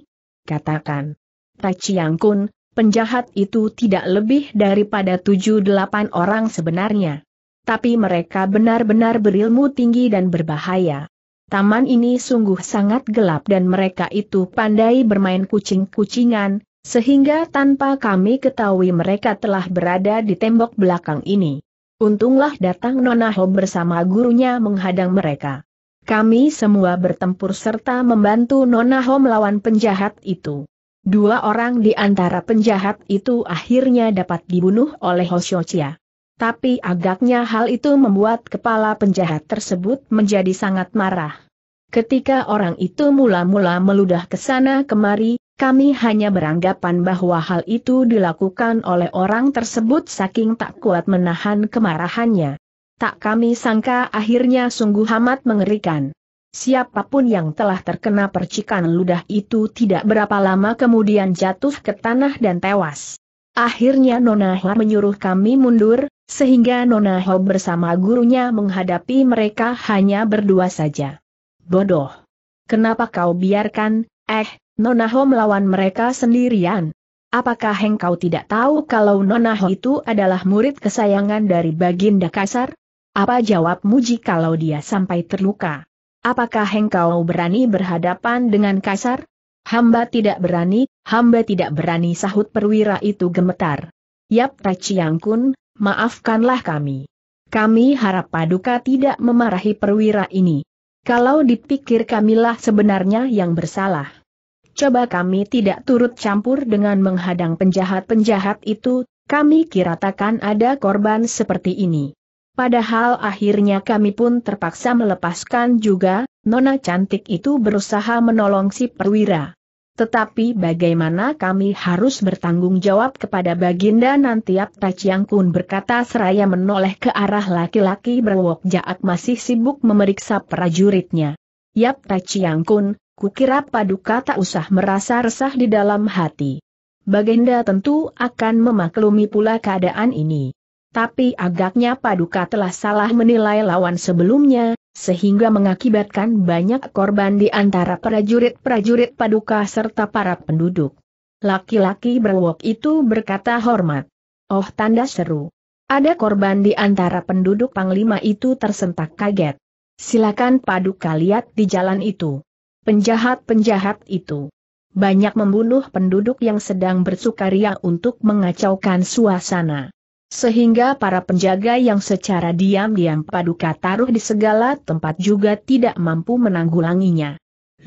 Katakan. Tachiang Kun, penjahat itu tidak lebih daripada tujuh delapan orang sebenarnya. Tapi mereka benar-benar berilmu tinggi dan berbahaya. Taman ini sungguh sangat gelap dan mereka itu pandai bermain kucing-kucingan, sehingga tanpa kami ketahui mereka telah berada di tembok belakang ini. Untunglah datang Nona Ho bersama gurunya menghadang mereka. Kami semua bertempur serta membantu Nona Ho melawan penjahat itu. Dua orang di antara penjahat itu akhirnya dapat dibunuh oleh Hoshochia. Tapi agaknya hal itu membuat kepala penjahat tersebut menjadi sangat marah. Ketika orang itu mula-mula meludah ke sana kemari, kami hanya beranggapan bahwa hal itu dilakukan oleh orang tersebut saking tak kuat menahan kemarahannya. Tak kami sangka akhirnya sungguh amat mengerikan. Siapapun yang telah terkena percikan ludah itu tidak berapa lama kemudian jatuh ke tanah dan tewas. Akhirnya Nona Ho menyuruh kami mundur, sehingga Nona Ho bersama gurunya menghadapi mereka hanya berdua saja. Bodoh! Kenapa kau biarkan, eh, Nona Ho melawan mereka sendirian? Apakah engkau tidak tahu kalau Nona Ho itu adalah murid kesayangan dari Baginda Kasar? Apa jawabmu jikalau dia sampai terluka? Apakah engkau berani berhadapan dengan kasar? Hamba tidak berani, hamba tidak berani sahut perwira itu gemetar. Yap Tachiang Kun, maafkanlah kami. Kami harap paduka tidak memarahi perwira ini. Kalau dipikir kamilah sebenarnya yang bersalah. Coba kami tidak turut campur dengan menghadang penjahat-penjahat itu, kami kiratakan ada korban seperti ini. Padahal akhirnya kami pun terpaksa melepaskan juga, nona cantik itu berusaha menolong si perwira. Tetapi bagaimana kami harus bertanggung jawab kepada Baginda Nantiap Tachiang Kun berkata seraya menoleh ke arah laki-laki berwok jaak masih sibuk memeriksa prajuritnya. Yap Tachiang Kun, kukira paduka tak usah merasa resah di dalam hati. Baginda tentu akan memaklumi pula keadaan ini tapi agaknya Paduka telah salah menilai lawan sebelumnya, sehingga mengakibatkan banyak korban di antara prajurit-prajurit Paduka serta para penduduk. Laki-laki berwok itu berkata hormat. Oh tanda seru. Ada korban di antara penduduk Panglima itu tersentak kaget. Silakan Paduka lihat di jalan itu. Penjahat-penjahat itu banyak membunuh penduduk yang sedang bersukaria untuk mengacaukan suasana. Sehingga para penjaga yang secara diam-diam paduka taruh di segala tempat juga tidak mampu menanggulanginya.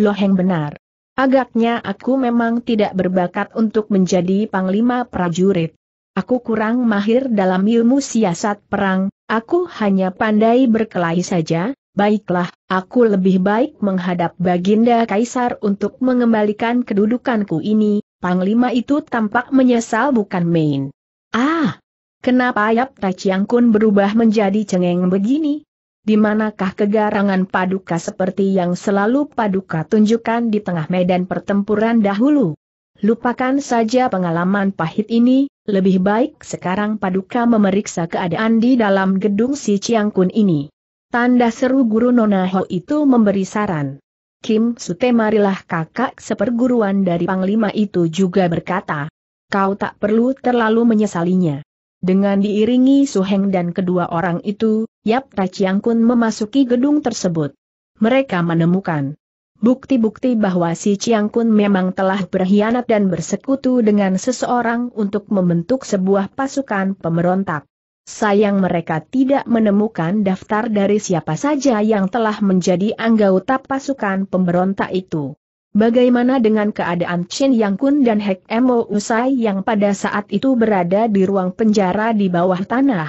Loheng benar. Agaknya aku memang tidak berbakat untuk menjadi panglima prajurit. Aku kurang mahir dalam ilmu siasat perang, aku hanya pandai berkelahi saja, Baiklah, aku lebih baik menghadap Baginda Kaisar untuk mengembalikan kedudukanku ini, Panglima itu tampak menyesal bukan main. Ah, Kenapa Yap Taciang Kun berubah menjadi cengeng begini? Di manakah kegarangan paduka seperti yang selalu paduka tunjukkan di tengah medan pertempuran dahulu? Lupakan saja pengalaman pahit ini, lebih baik sekarang paduka memeriksa keadaan di dalam gedung si Chiang Kun ini. Tanda seru guru Nona Ho itu memberi saran. Kim Sute marilah kakak seperguruan dari Panglima itu juga berkata. Kau tak perlu terlalu menyesalinya. Dengan diiringi Suheng dan kedua orang itu, Yap Tachiang Kun memasuki gedung tersebut. Mereka menemukan bukti-bukti bahwa si Chiang Kun memang telah berkhianat dan bersekutu dengan seseorang untuk membentuk sebuah pasukan pemberontak. Sayang mereka tidak menemukan daftar dari siapa saja yang telah menjadi anggota pasukan pemberontak itu. Bagaimana dengan keadaan Chen Yang Kun dan Hek Mo Usai yang pada saat itu berada di ruang penjara di bawah tanah?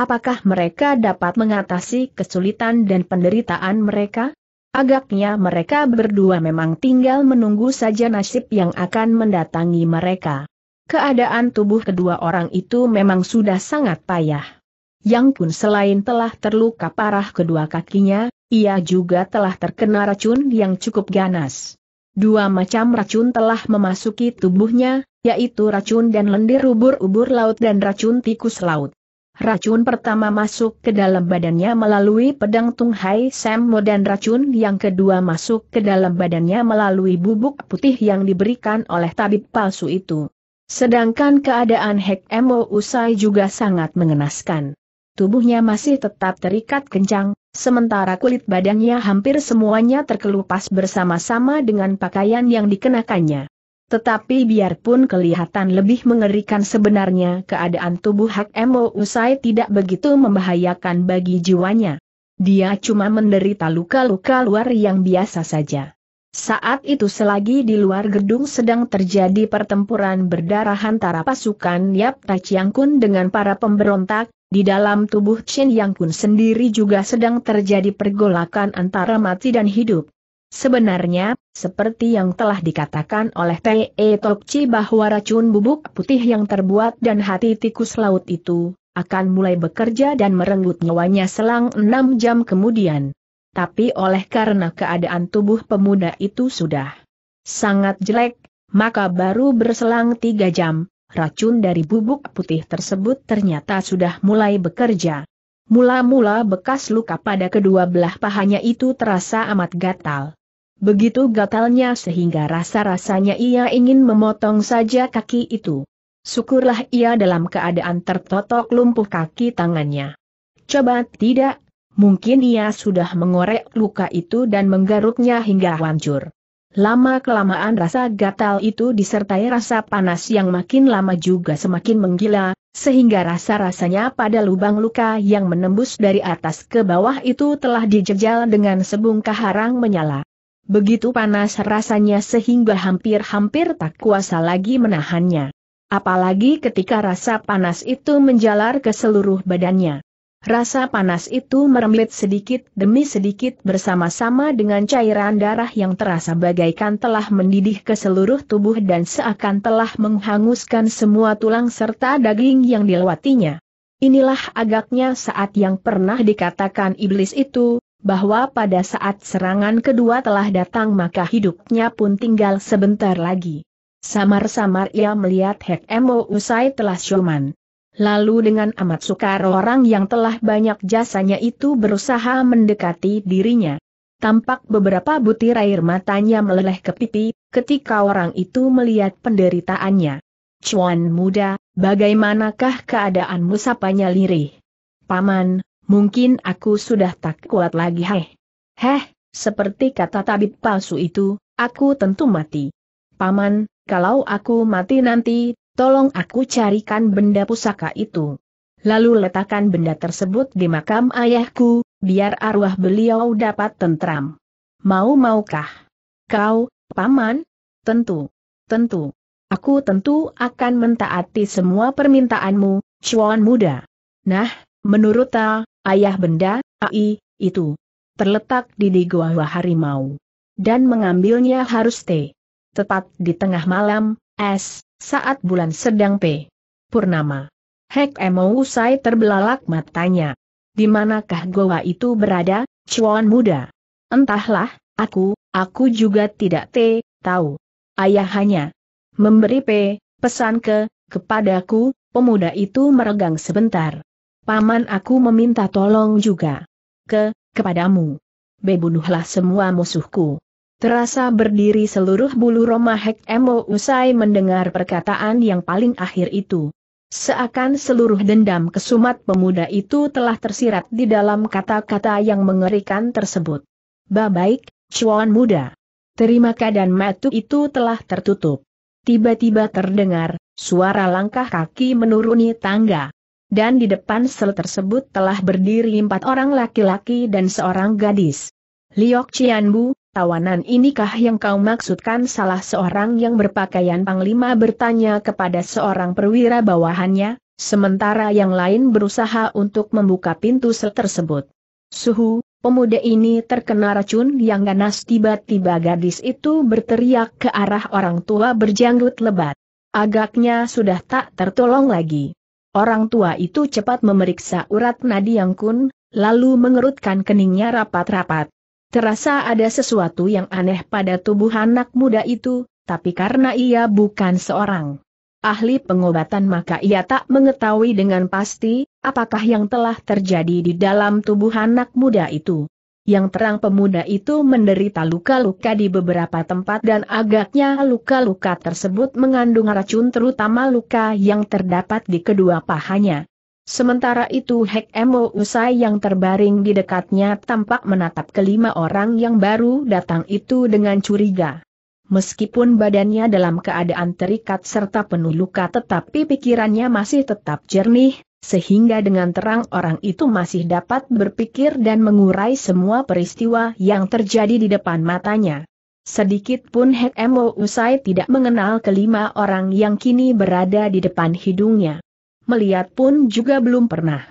Apakah mereka dapat mengatasi kesulitan dan penderitaan mereka? Agaknya mereka berdua memang tinggal menunggu saja nasib yang akan mendatangi mereka. Keadaan tubuh kedua orang itu memang sudah sangat payah. Yang Kun selain telah terluka parah kedua kakinya, ia juga telah terkena racun yang cukup ganas dua macam racun telah memasuki tubuhnya, yaitu racun dan lendir ubur-ubur laut dan racun tikus laut. Racun pertama masuk ke dalam badannya melalui pedang Tung Hai Sammo dan racun yang kedua masuk ke dalam badannya melalui bubuk putih yang diberikan oleh tabib palsu itu. Sedangkan keadaan Hek Emo usai juga sangat mengenaskan. Tubuhnya masih tetap terikat kencang, Sementara kulit badannya hampir semuanya terkelupas bersama-sama dengan pakaian yang dikenakannya. Tetapi biarpun kelihatan lebih mengerikan sebenarnya keadaan tubuh Hak Emo usai tidak begitu membahayakan bagi jiwanya. Dia cuma menderita luka-luka luar yang biasa saja. Saat itu selagi di luar gedung sedang terjadi pertempuran berdarah antara pasukan Yap Kun dengan para pemberontak, di dalam tubuh Chen Yang Kun sendiri juga sedang terjadi pergolakan antara mati dan hidup. Sebenarnya, seperti yang telah dikatakan oleh T.E. Tokci bahwa racun bubuk putih yang terbuat dan hati tikus laut itu, akan mulai bekerja dan merenggut nyawanya selang enam jam kemudian. Tapi oleh karena keadaan tubuh pemuda itu sudah sangat jelek, maka baru berselang tiga jam, racun dari bubuk putih tersebut ternyata sudah mulai bekerja. Mula-mula bekas luka pada kedua belah pahanya itu terasa amat gatal. Begitu gatalnya sehingga rasa-rasanya ia ingin memotong saja kaki itu. Syukurlah ia dalam keadaan tertotok lumpuh kaki tangannya. Coba tidak, mungkin ia sudah mengorek luka itu dan menggaruknya hingga hancur. Lama-kelamaan rasa gatal itu disertai rasa panas yang makin lama juga semakin menggila, sehingga rasa-rasanya pada lubang luka yang menembus dari atas ke bawah itu telah dijejal dengan sebungkah harang menyala. Begitu panas rasanya sehingga hampir-hampir tak kuasa lagi menahannya. Apalagi ketika rasa panas itu menjalar ke seluruh badannya. Rasa panas itu merembet sedikit demi sedikit bersama-sama dengan cairan darah yang terasa bagaikan telah mendidih ke seluruh tubuh dan seakan telah menghanguskan semua tulang serta daging yang dilewatinya. Inilah agaknya saat yang pernah dikatakan iblis itu, bahwa pada saat serangan kedua telah datang maka hidupnya pun tinggal sebentar lagi. Samar-samar ia melihat Hek Emo usai telah ciuman. Lalu dengan amat sukar orang yang telah banyak jasanya itu berusaha mendekati dirinya. Tampak beberapa butir air matanya meleleh ke pipi, ketika orang itu melihat penderitaannya. Cuan muda, bagaimanakah keadaanmu sapanya lirih? Paman, mungkin aku sudah tak kuat lagi heh. Heh, seperti kata tabib palsu itu, aku tentu mati. Paman, kalau aku mati nanti, tolong aku carikan benda pusaka itu. Lalu letakkan benda tersebut di makam ayahku, biar arwah beliau dapat tentram. Mau-maukah? Kau, paman? Tentu. Tentu. Aku tentu akan mentaati semua permintaanmu, cuan muda. Nah, menurut ta, ayah benda, ai, itu. Terletak di di gua harimau. Dan mengambilnya harus te. Tepat di tengah malam, es, saat bulan sedang P. Purnama. Hek Emo usai terbelalak matanya. Di manakah goa itu berada, cuan muda? Entahlah, aku, aku juga tidak te, tahu. Ayah hanya memberi P, pesan ke, kepadaku, pemuda itu meregang sebentar. Paman aku meminta tolong juga. Ke, kepadamu. Bebunuhlah semua musuhku. Terasa berdiri seluruh bulu Roma Hek Emo usai mendengar perkataan yang paling akhir itu. Seakan seluruh dendam kesumat pemuda itu telah tersirat di dalam kata-kata yang mengerikan tersebut. Babaik, cuan muda. Terima keadaan matu itu telah tertutup. Tiba-tiba terdengar, suara langkah kaki menuruni tangga. Dan di depan sel tersebut telah berdiri empat orang laki-laki dan seorang gadis. Liok Cianbu, Tawanan inikah yang kau maksudkan salah seorang yang berpakaian panglima bertanya kepada seorang perwira bawahannya, sementara yang lain berusaha untuk membuka pintu sel tersebut. Suhu, pemuda ini terkena racun yang ganas tiba-tiba gadis itu berteriak ke arah orang tua berjanggut lebat. Agaknya sudah tak tertolong lagi. Orang tua itu cepat memeriksa urat nadi yang kun, lalu mengerutkan keningnya rapat-rapat. Terasa ada sesuatu yang aneh pada tubuh anak muda itu, tapi karena ia bukan seorang ahli pengobatan maka ia tak mengetahui dengan pasti, apakah yang telah terjadi di dalam tubuh anak muda itu. Yang terang pemuda itu menderita luka-luka di beberapa tempat dan agaknya luka-luka tersebut mengandung racun terutama luka yang terdapat di kedua pahanya. Sementara itu Hek Emo Usai yang terbaring di dekatnya tampak menatap kelima orang yang baru datang itu dengan curiga. Meskipun badannya dalam keadaan terikat serta penuh luka tetapi pikirannya masih tetap jernih, sehingga dengan terang orang itu masih dapat berpikir dan mengurai semua peristiwa yang terjadi di depan matanya. Sedikit pun Hek Emo Usai tidak mengenal kelima orang yang kini berada di depan hidungnya melihat pun juga belum pernah.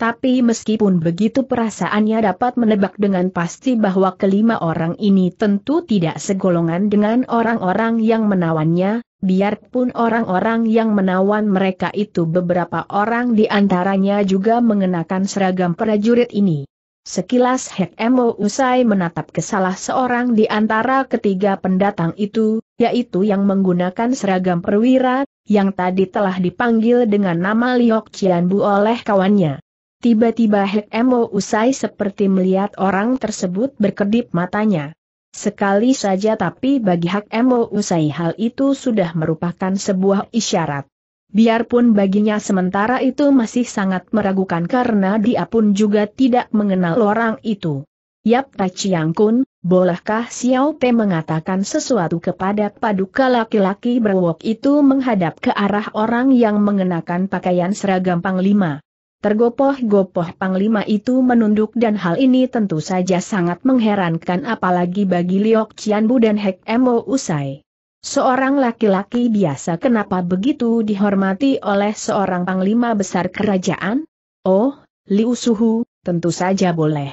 Tapi meskipun begitu perasaannya dapat menebak dengan pasti bahwa kelima orang ini tentu tidak segolongan dengan orang-orang yang menawannya, biarpun orang-orang yang menawan mereka itu beberapa orang di antaranya juga mengenakan seragam prajurit ini. Sekilas Hek Emo usai menatap ke salah seorang di antara ketiga pendatang itu, yaitu yang menggunakan seragam perwira, yang tadi telah dipanggil dengan nama Liok Chian oleh kawannya. Tiba-tiba Hek Emo usai seperti melihat orang tersebut berkedip matanya. Sekali saja tapi bagi Hek Emo usai hal itu sudah merupakan sebuah isyarat. Biarpun baginya sementara itu masih sangat meragukan karena dia pun juga tidak mengenal orang itu. Yap Tachiang Kun, bolehkah Xiao Pe mengatakan sesuatu kepada paduka laki-laki berwok itu menghadap ke arah orang yang mengenakan pakaian seragam Panglima? Tergopoh-gopoh Panglima itu menunduk dan hal ini tentu saja sangat mengherankan apalagi bagi Liok Cianbu dan Hek Mo Usai. Seorang laki-laki biasa kenapa begitu dihormati oleh seorang panglima besar kerajaan? Oh, Liu Suhu, tentu saja boleh.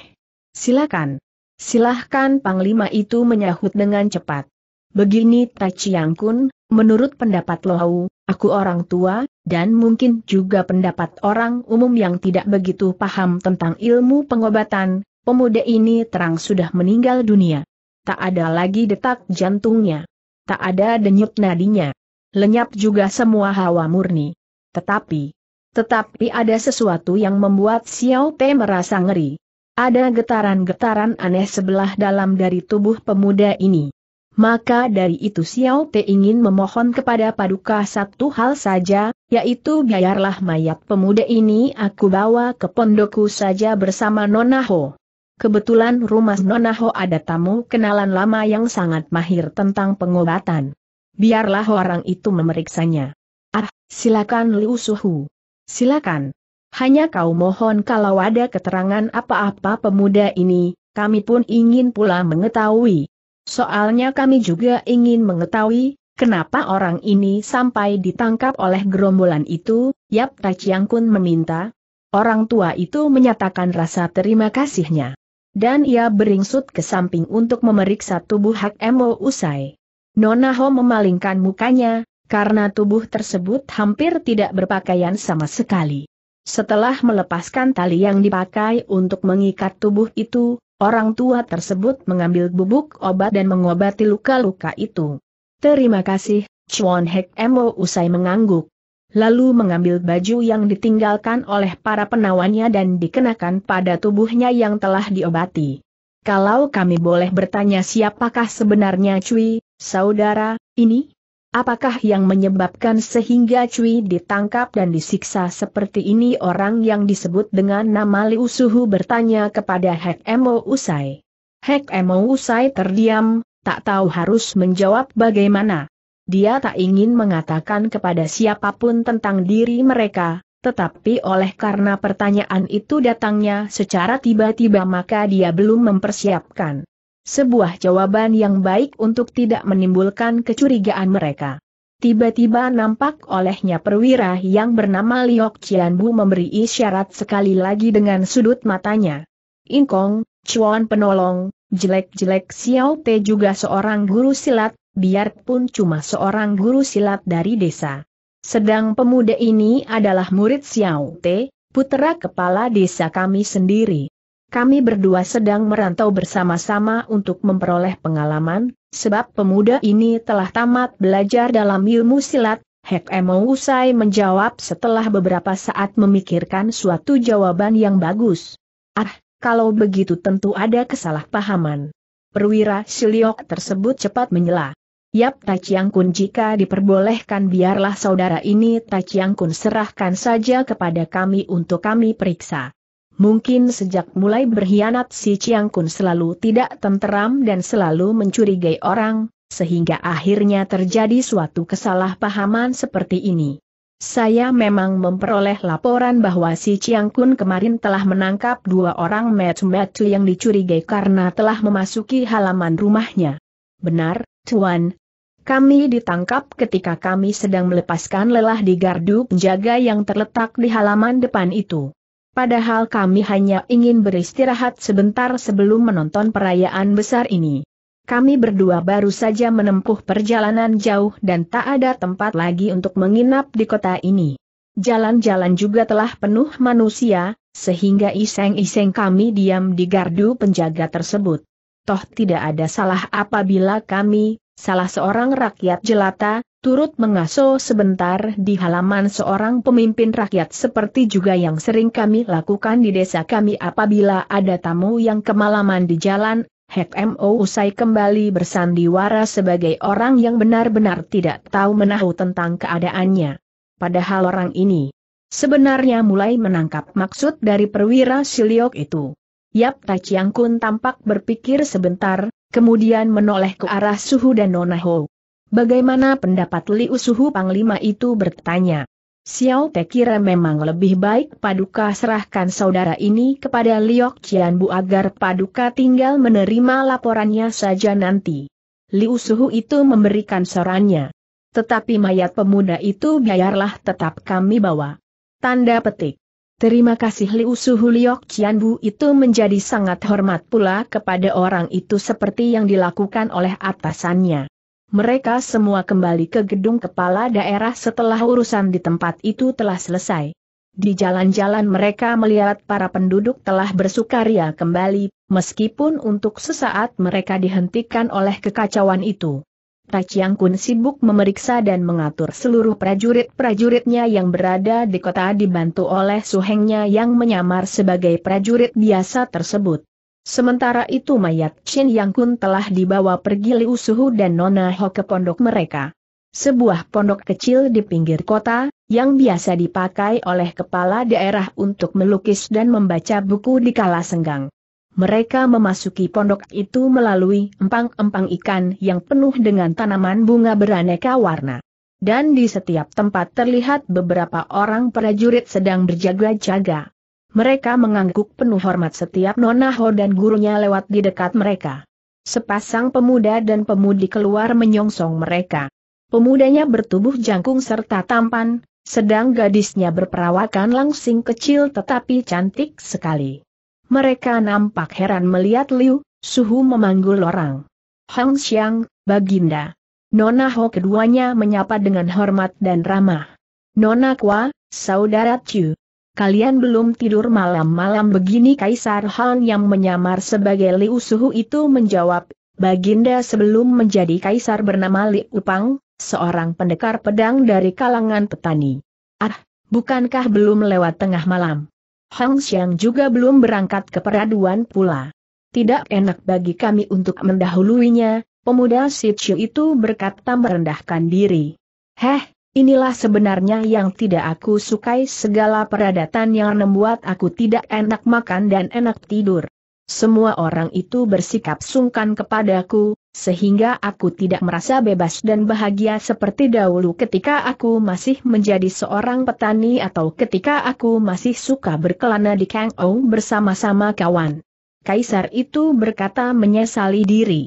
Silakan. Silahkan panglima itu menyahut dengan cepat. Begini Tai Chiang Kun, menurut pendapat Lohau, aku orang tua, dan mungkin juga pendapat orang umum yang tidak begitu paham tentang ilmu pengobatan, pemuda ini terang sudah meninggal dunia. Tak ada lagi detak jantungnya. Tak ada denyut nadinya. Lenyap juga semua hawa murni. Tetapi, tetapi ada sesuatu yang membuat Xiao Pei merasa ngeri. Ada getaran-getaran aneh sebelah dalam dari tubuh pemuda ini. Maka dari itu Xiao Te ingin memohon kepada Paduka satu hal saja, yaitu biarlah mayat pemuda ini aku bawa ke pondokku saja bersama Nona Ho. Kebetulan rumah Nona Ho ada tamu kenalan lama yang sangat mahir tentang pengobatan. Biarlah orang itu memeriksanya. Ah, silakan Liu Suhu. Silakan. Hanya kau mohon kalau ada keterangan apa-apa pemuda ini, kami pun ingin pula mengetahui. Soalnya kami juga ingin mengetahui, kenapa orang ini sampai ditangkap oleh gerombolan itu, Yap Tachiang Kun meminta. Orang tua itu menyatakan rasa terima kasihnya dan ia beringsut ke samping untuk memeriksa tubuh Hak Emo usai. Nona Ho memalingkan mukanya, karena tubuh tersebut hampir tidak berpakaian sama sekali. Setelah melepaskan tali yang dipakai untuk mengikat tubuh itu, orang tua tersebut mengambil bubuk obat dan mengobati luka-luka itu. Terima kasih, Chuan Hek Emo usai mengangguk lalu mengambil baju yang ditinggalkan oleh para penawannya dan dikenakan pada tubuhnya yang telah diobati. Kalau kami boleh bertanya siapakah sebenarnya Cui, saudara, ini? Apakah yang menyebabkan sehingga Cui ditangkap dan disiksa seperti ini orang yang disebut dengan nama Liu Suhu bertanya kepada Hek Emo Usai. Hek Emo Usai terdiam, tak tahu harus menjawab bagaimana. Dia tak ingin mengatakan kepada siapapun tentang diri mereka, tetapi oleh karena pertanyaan itu datangnya secara tiba-tiba maka dia belum mempersiapkan sebuah jawaban yang baik untuk tidak menimbulkan kecurigaan mereka. Tiba-tiba nampak olehnya perwira yang bernama Liok Bu memberi isyarat sekali lagi dengan sudut matanya. Inkong, cuan penolong, jelek-jelek Xiao Te juga seorang guru silat, biarpun cuma seorang guru silat dari desa. Sedang pemuda ini adalah murid Xiao Te, putera kepala desa kami sendiri. Kami berdua sedang merantau bersama-sama untuk memperoleh pengalaman, sebab pemuda ini telah tamat belajar dalam ilmu silat, Hek Emo usai menjawab setelah beberapa saat memikirkan suatu jawaban yang bagus. Ah, kalau begitu tentu ada kesalahpahaman. Perwira Siliok tersebut cepat menyela. Yap Taciang Kun jika diperbolehkan biarlah saudara ini Taciang Kun serahkan saja kepada kami untuk kami periksa. Mungkin sejak mulai berkhianat si Chiang Kun selalu tidak tenteram dan selalu mencurigai orang, sehingga akhirnya terjadi suatu kesalahpahaman seperti ini. Saya memang memperoleh laporan bahwa si Chiang Kun kemarin telah menangkap dua orang metu-metu yang dicurigai karena telah memasuki halaman rumahnya. Benar, Tuan, kami ditangkap ketika kami sedang melepaskan lelah di gardu penjaga yang terletak di halaman depan itu. Padahal kami hanya ingin beristirahat sebentar sebelum menonton perayaan besar ini. Kami berdua baru saja menempuh perjalanan jauh dan tak ada tempat lagi untuk menginap di kota ini. Jalan-jalan juga telah penuh manusia, sehingga iseng-iseng kami diam di gardu penjaga tersebut toh tidak ada salah apabila kami, salah seorang rakyat jelata, turut mengaso sebentar di halaman seorang pemimpin rakyat seperti juga yang sering kami lakukan di desa kami apabila ada tamu yang kemalaman di jalan, Hek MO usai kembali bersandiwara sebagai orang yang benar-benar tidak tahu menahu tentang keadaannya. Padahal orang ini sebenarnya mulai menangkap maksud dari perwira Siliok itu. Yap Tachiang Kun tampak berpikir sebentar, kemudian menoleh ke arah Suhu dan Nona Ho. Bagaimana pendapat Liu Suhu Panglima itu bertanya. Xiao Te kira memang lebih baik Paduka serahkan saudara ini kepada Liok Cianbu agar Paduka tinggal menerima laporannya saja nanti. Liu Suhu itu memberikan sorannya. Tetapi mayat pemuda itu biarlah tetap kami bawa. Tanda petik. Terima kasih Liu Suhu Liok Chianbu itu menjadi sangat hormat pula kepada orang itu seperti yang dilakukan oleh atasannya. Mereka semua kembali ke gedung kepala daerah setelah urusan di tempat itu telah selesai. Di jalan-jalan mereka melihat para penduduk telah bersukaria kembali, meskipun untuk sesaat mereka dihentikan oleh kekacauan itu. Taciang Kun sibuk memeriksa dan mengatur seluruh prajurit-prajuritnya yang berada di kota dibantu oleh suhengnya yang menyamar sebagai prajurit biasa tersebut. Sementara itu mayat Chin Yang Kun telah dibawa pergi Liu Suhu dan Nona Ho ke pondok mereka. Sebuah pondok kecil di pinggir kota, yang biasa dipakai oleh kepala daerah untuk melukis dan membaca buku di kala senggang mereka memasuki pondok itu melalui empang-empang ikan yang penuh dengan tanaman bunga beraneka warna. Dan di setiap tempat terlihat beberapa orang prajurit sedang berjaga-jaga. Mereka mengangguk penuh hormat setiap nona ho dan gurunya lewat di dekat mereka. Sepasang pemuda dan pemudi keluar menyongsong mereka. Pemudanya bertubuh jangkung serta tampan, sedang gadisnya berperawakan langsing kecil tetapi cantik sekali. Mereka nampak heran melihat Liu, Suhu memanggul orang. Hang Xiang, Baginda. Nona Ho keduanya menyapa dengan hormat dan ramah. Nona Kwa, Saudara Chu. Kalian belum tidur malam-malam begini Kaisar Han yang menyamar sebagai Liu Suhu itu menjawab, Baginda sebelum menjadi kaisar bernama Liu Pang, seorang pendekar pedang dari kalangan petani. Ah, bukankah belum lewat tengah malam? Hang Xiang juga belum berangkat ke peraduan pula. Tidak enak bagi kami untuk mendahuluinya, pemuda Si Chiu itu berkata merendahkan diri. Heh, inilah sebenarnya yang tidak aku sukai segala peradatan yang membuat aku tidak enak makan dan enak tidur. Semua orang itu bersikap sungkan kepadaku, sehingga aku tidak merasa bebas dan bahagia seperti dahulu ketika aku masih menjadi seorang petani atau ketika aku masih suka berkelana di Kang O bersama-sama kawan. Kaisar itu berkata menyesali diri.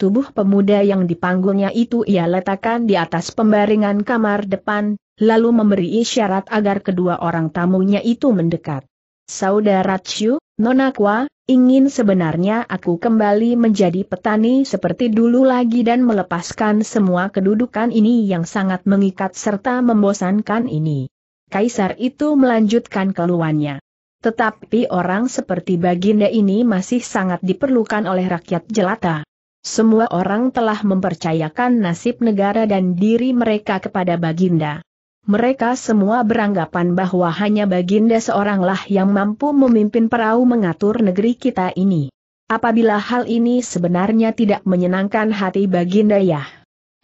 Tubuh pemuda yang dipanggulnya itu ia letakkan di atas pembaringan kamar depan, lalu memberi isyarat agar kedua orang tamunya itu mendekat. Saudara Chiu, Nonakwa ingin sebenarnya aku kembali menjadi petani seperti dulu lagi dan melepaskan semua kedudukan ini yang sangat mengikat serta membosankan ini. Kaisar itu melanjutkan keluhannya. Tetapi orang seperti Baginda ini masih sangat diperlukan oleh rakyat jelata. Semua orang telah mempercayakan nasib negara dan diri mereka kepada Baginda. Mereka semua beranggapan bahwa hanya Baginda seoranglah yang mampu memimpin perahu mengatur negeri kita ini. Apabila hal ini sebenarnya tidak menyenangkan hati Baginda ya.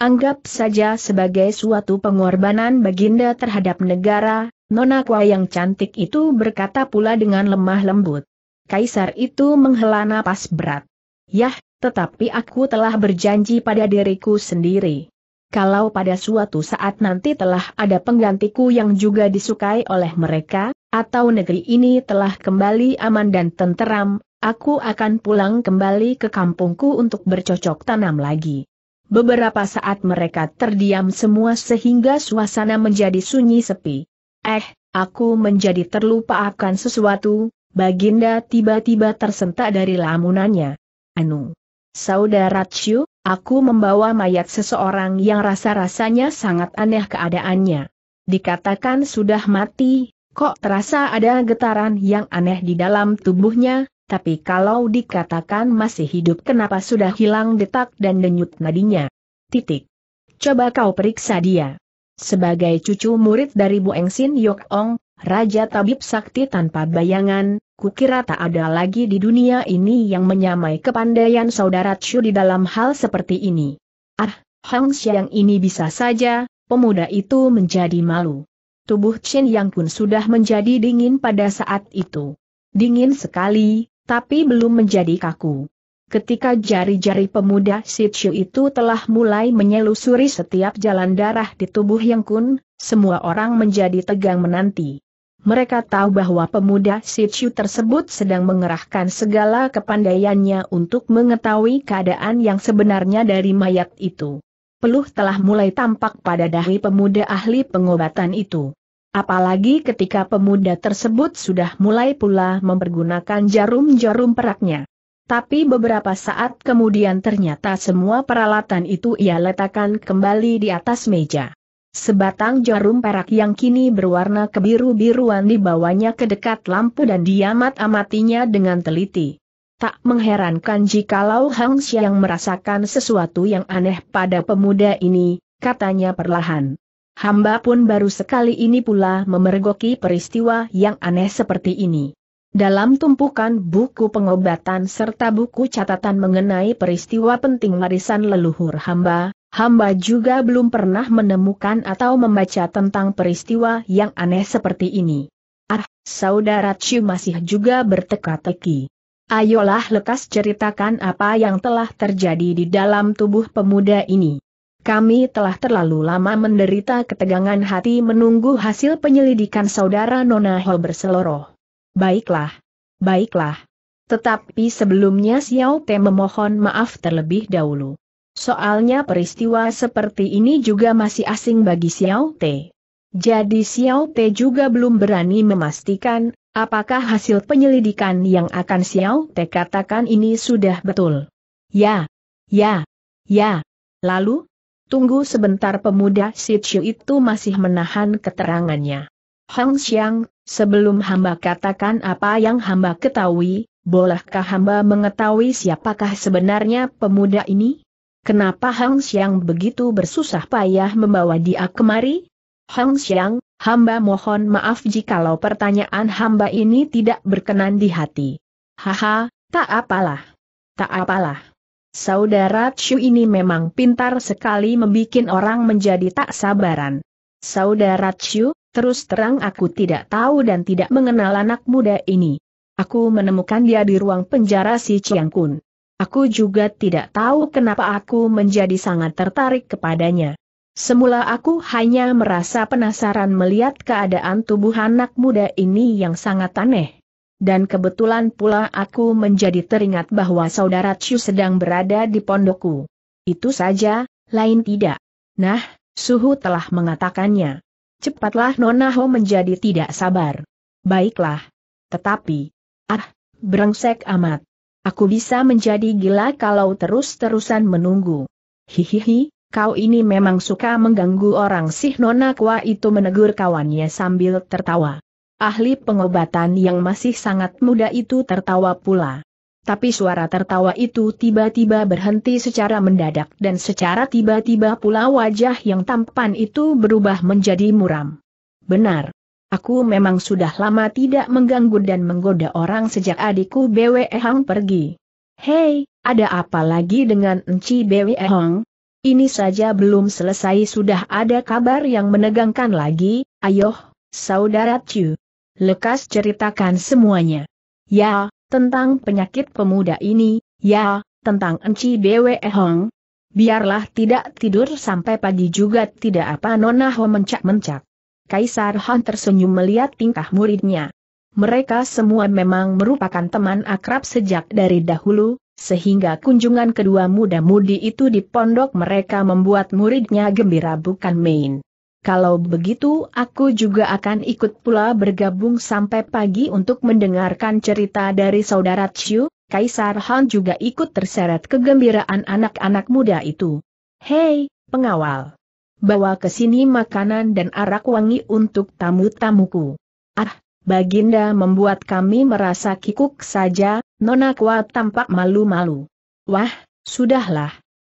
Anggap saja sebagai suatu pengorbanan Baginda terhadap negara, Nona Kwa yang cantik itu berkata pula dengan lemah lembut. Kaisar itu menghela napas berat. Yah, tetapi aku telah berjanji pada diriku sendiri. Kalau pada suatu saat nanti telah ada penggantiku yang juga disukai oleh mereka, atau negeri ini telah kembali aman dan tenteram, aku akan pulang kembali ke kampungku untuk bercocok tanam lagi. Beberapa saat mereka terdiam semua sehingga suasana menjadi sunyi sepi. Eh, aku menjadi terlupa akan sesuatu, Baginda tiba-tiba tersentak dari lamunannya. Anu. Saudara Chiu, Aku membawa mayat seseorang yang rasa-rasanya sangat aneh keadaannya. Dikatakan sudah mati, kok terasa ada getaran yang aneh di dalam tubuhnya, tapi kalau dikatakan masih hidup kenapa sudah hilang detak dan denyut nadinya? Titik. Coba kau periksa dia. Sebagai cucu murid dari Bu Engsin Yok Ong, Raja Tabib Sakti tanpa bayangan, Kukira tak ada lagi di dunia ini yang menyamai kepandaian saudara Chu di dalam hal seperti ini. Ah, Hang Xiang ini bisa saja, pemuda itu menjadi malu. Tubuh Chen Yang pun sudah menjadi dingin pada saat itu. Dingin sekali, tapi belum menjadi kaku. Ketika jari-jari pemuda Si Chu itu telah mulai menyelusuri setiap jalan darah di tubuh Yang Kun, semua orang menjadi tegang menanti mereka tahu bahwa pemuda Sichu tersebut sedang mengerahkan segala kepandaiannya untuk mengetahui keadaan yang sebenarnya dari mayat itu. Peluh telah mulai tampak pada dahi pemuda ahli pengobatan itu. Apalagi ketika pemuda tersebut sudah mulai pula mempergunakan jarum-jarum peraknya. Tapi beberapa saat kemudian ternyata semua peralatan itu ia letakkan kembali di atas meja. Sebatang jarum perak yang kini berwarna kebiru-biruan dibawanya ke dekat lampu dan diamat-amatinya dengan teliti. Tak mengherankan jikalau Hang Xiang merasakan sesuatu yang aneh pada pemuda ini, katanya perlahan. Hamba pun baru sekali ini pula memergoki peristiwa yang aneh seperti ini. Dalam tumpukan buku pengobatan serta buku catatan mengenai peristiwa penting warisan leluhur hamba, Hamba juga belum pernah menemukan atau membaca tentang peristiwa yang aneh seperti ini. Ah, saudara Chu masih juga berteka-teki. Ayolah lekas ceritakan apa yang telah terjadi di dalam tubuh pemuda ini. Kami telah terlalu lama menderita ketegangan hati menunggu hasil penyelidikan saudara Nona Ho berseloroh. Baiklah. Baiklah. Tetapi sebelumnya Xiao Te memohon maaf terlebih dahulu. Soalnya peristiwa seperti ini juga masih asing bagi Xiao Te. Jadi Xiao Te juga belum berani memastikan, apakah hasil penyelidikan yang akan Xiao Te katakan ini sudah betul. Ya, ya, ya. Lalu, tunggu sebentar pemuda Si Chiu itu masih menahan keterangannya. Hang Xiang, sebelum hamba katakan apa yang hamba ketahui, bolehkah hamba mengetahui siapakah sebenarnya pemuda ini? Kenapa Hang Xiang begitu bersusah payah membawa dia kemari? Hang Xiang, hamba mohon maaf jikalau pertanyaan hamba ini tidak berkenan di hati. Haha, tak apalah. Tak apalah. Saudara Chu ini memang pintar sekali membuat orang menjadi tak sabaran. Saudara Chu, terus terang aku tidak tahu dan tidak mengenal anak muda ini. Aku menemukan dia di ruang penjara si Chiang Kun. Aku juga tidak tahu kenapa aku menjadi sangat tertarik kepadanya. Semula aku hanya merasa penasaran melihat keadaan tubuh anak muda ini yang sangat aneh. Dan kebetulan pula aku menjadi teringat bahwa saudara Chu sedang berada di pondokku. Itu saja, lain tidak. Nah, Suhu telah mengatakannya. Cepatlah Nona Ho menjadi tidak sabar. Baiklah. Tetapi, ah, berengsek amat. Aku bisa menjadi gila kalau terus-terusan menunggu. Hihihi, kau ini memang suka mengganggu orang sih Nona Kwa itu menegur kawannya sambil tertawa. Ahli pengobatan yang masih sangat muda itu tertawa pula. Tapi suara tertawa itu tiba-tiba berhenti secara mendadak dan secara tiba-tiba pula wajah yang tampan itu berubah menjadi muram. Benar. Aku memang sudah lama tidak mengganggu dan menggoda orang sejak adikku BWE Hang pergi. Hei, ada apa lagi dengan Enci BWE Hang? Ini saja belum selesai sudah ada kabar yang menegangkan lagi, ayoh, saudara Chu. Lekas ceritakan semuanya. Ya, tentang penyakit pemuda ini, ya, tentang Enci BWE Hong. Biarlah tidak tidur sampai pagi juga tidak apa Nona Ho mencak-mencak. Kaisar Han tersenyum melihat tingkah muridnya. Mereka semua memang merupakan teman akrab sejak dari dahulu, sehingga kunjungan kedua muda-mudi itu di pondok mereka membuat muridnya gembira bukan main. Kalau begitu aku juga akan ikut pula bergabung sampai pagi untuk mendengarkan cerita dari saudara Chiu, Kaisar Han juga ikut terseret kegembiraan anak-anak muda itu. Hei, pengawal! bawa ke sini makanan dan arak wangi untuk tamu-tamuku. Ah, Baginda membuat kami merasa kikuk saja, Nona tampak malu-malu. Wah, sudahlah.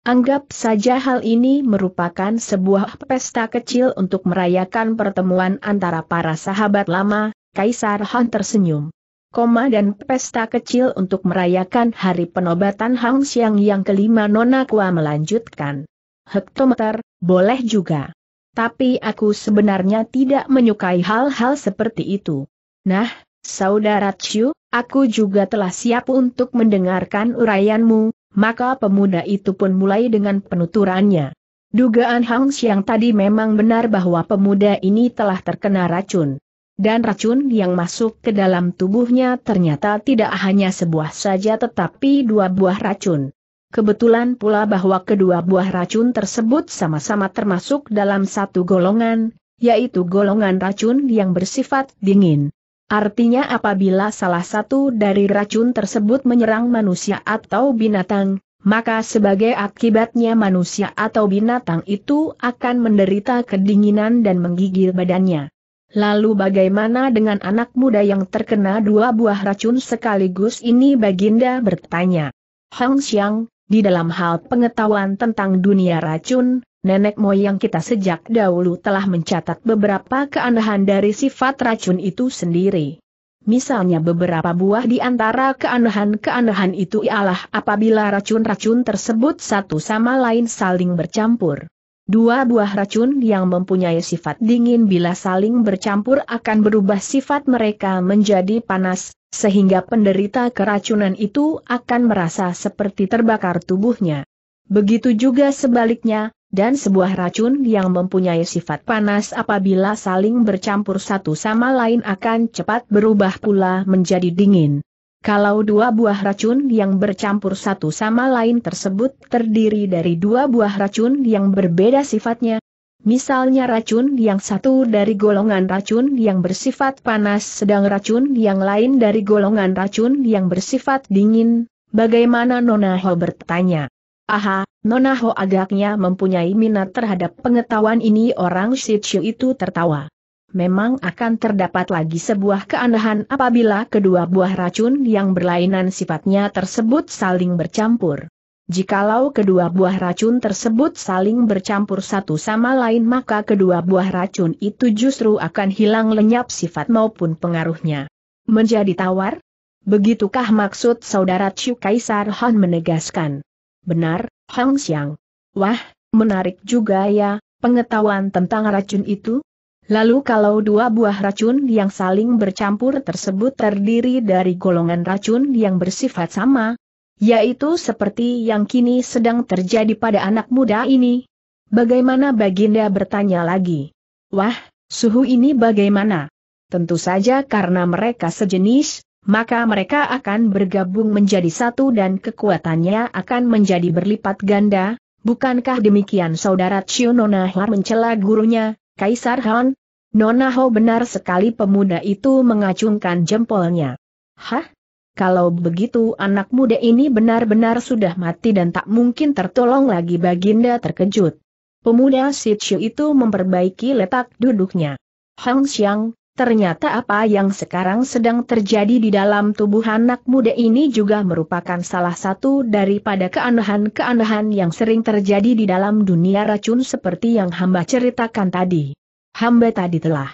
Anggap saja hal ini merupakan sebuah pesta kecil untuk merayakan pertemuan antara para sahabat lama, Kaisar Han tersenyum. Koma dan pesta kecil untuk merayakan hari penobatan Hang Xiang yang kelima Nona melanjutkan hektometer, boleh juga. Tapi aku sebenarnya tidak menyukai hal-hal seperti itu. Nah, Saudara Chiu, aku juga telah siap untuk mendengarkan uraianmu, maka pemuda itu pun mulai dengan penuturannya. Dugaan Hang Xiang tadi memang benar bahwa pemuda ini telah terkena racun. Dan racun yang masuk ke dalam tubuhnya ternyata tidak hanya sebuah saja tetapi dua buah racun. Kebetulan pula bahwa kedua buah racun tersebut sama-sama termasuk dalam satu golongan, yaitu golongan racun yang bersifat dingin. Artinya apabila salah satu dari racun tersebut menyerang manusia atau binatang, maka sebagai akibatnya manusia atau binatang itu akan menderita kedinginan dan menggigil badannya. Lalu bagaimana dengan anak muda yang terkena dua buah racun sekaligus ini Baginda bertanya. Hang Xiang, di dalam hal pengetahuan tentang dunia racun, nenek moyang kita sejak dahulu telah mencatat beberapa keanehan dari sifat racun itu sendiri. Misalnya beberapa buah di antara keanehan-keanehan itu ialah apabila racun-racun tersebut satu sama lain saling bercampur. Dua buah racun yang mempunyai sifat dingin bila saling bercampur akan berubah sifat mereka menjadi panas, sehingga penderita keracunan itu akan merasa seperti terbakar tubuhnya. Begitu juga sebaliknya, dan sebuah racun yang mempunyai sifat panas apabila saling bercampur satu sama lain akan cepat berubah pula menjadi dingin. Kalau dua buah racun yang bercampur satu sama lain tersebut terdiri dari dua buah racun yang berbeda sifatnya, misalnya racun yang satu dari golongan racun yang bersifat panas sedang racun yang lain dari golongan racun yang bersifat dingin, bagaimana Nona Ho bertanya. Aha, Nona Ho agaknya mempunyai minat terhadap pengetahuan ini orang Shichu itu tertawa memang akan terdapat lagi sebuah keanehan apabila kedua buah racun yang berlainan sifatnya tersebut saling bercampur. Jikalau kedua buah racun tersebut saling bercampur satu sama lain maka kedua buah racun itu justru akan hilang lenyap sifat maupun pengaruhnya. Menjadi tawar? Begitukah maksud saudara Chu Kaisar Han menegaskan? Benar, Hang Xiang. Wah, menarik juga ya, pengetahuan tentang racun itu? Lalu kalau dua buah racun yang saling bercampur tersebut terdiri dari golongan racun yang bersifat sama, yaitu seperti yang kini sedang terjadi pada anak muda ini. Bagaimana Baginda bertanya lagi? Wah, suhu ini bagaimana? Tentu saja karena mereka sejenis, maka mereka akan bergabung menjadi satu dan kekuatannya akan menjadi berlipat ganda, bukankah demikian saudara Chionona mencela gurunya, Kaisar Han, Nona Ho benar sekali pemuda itu mengacungkan jempolnya. Hah? Kalau begitu anak muda ini benar-benar sudah mati dan tak mungkin tertolong lagi Baginda terkejut. Pemuda Si Chiu itu memperbaiki letak duduknya. Hang Xiang, ternyata apa yang sekarang sedang terjadi di dalam tubuh anak muda ini juga merupakan salah satu daripada keanehan-keanehan yang sering terjadi di dalam dunia racun seperti yang hamba ceritakan tadi hamba tadi telah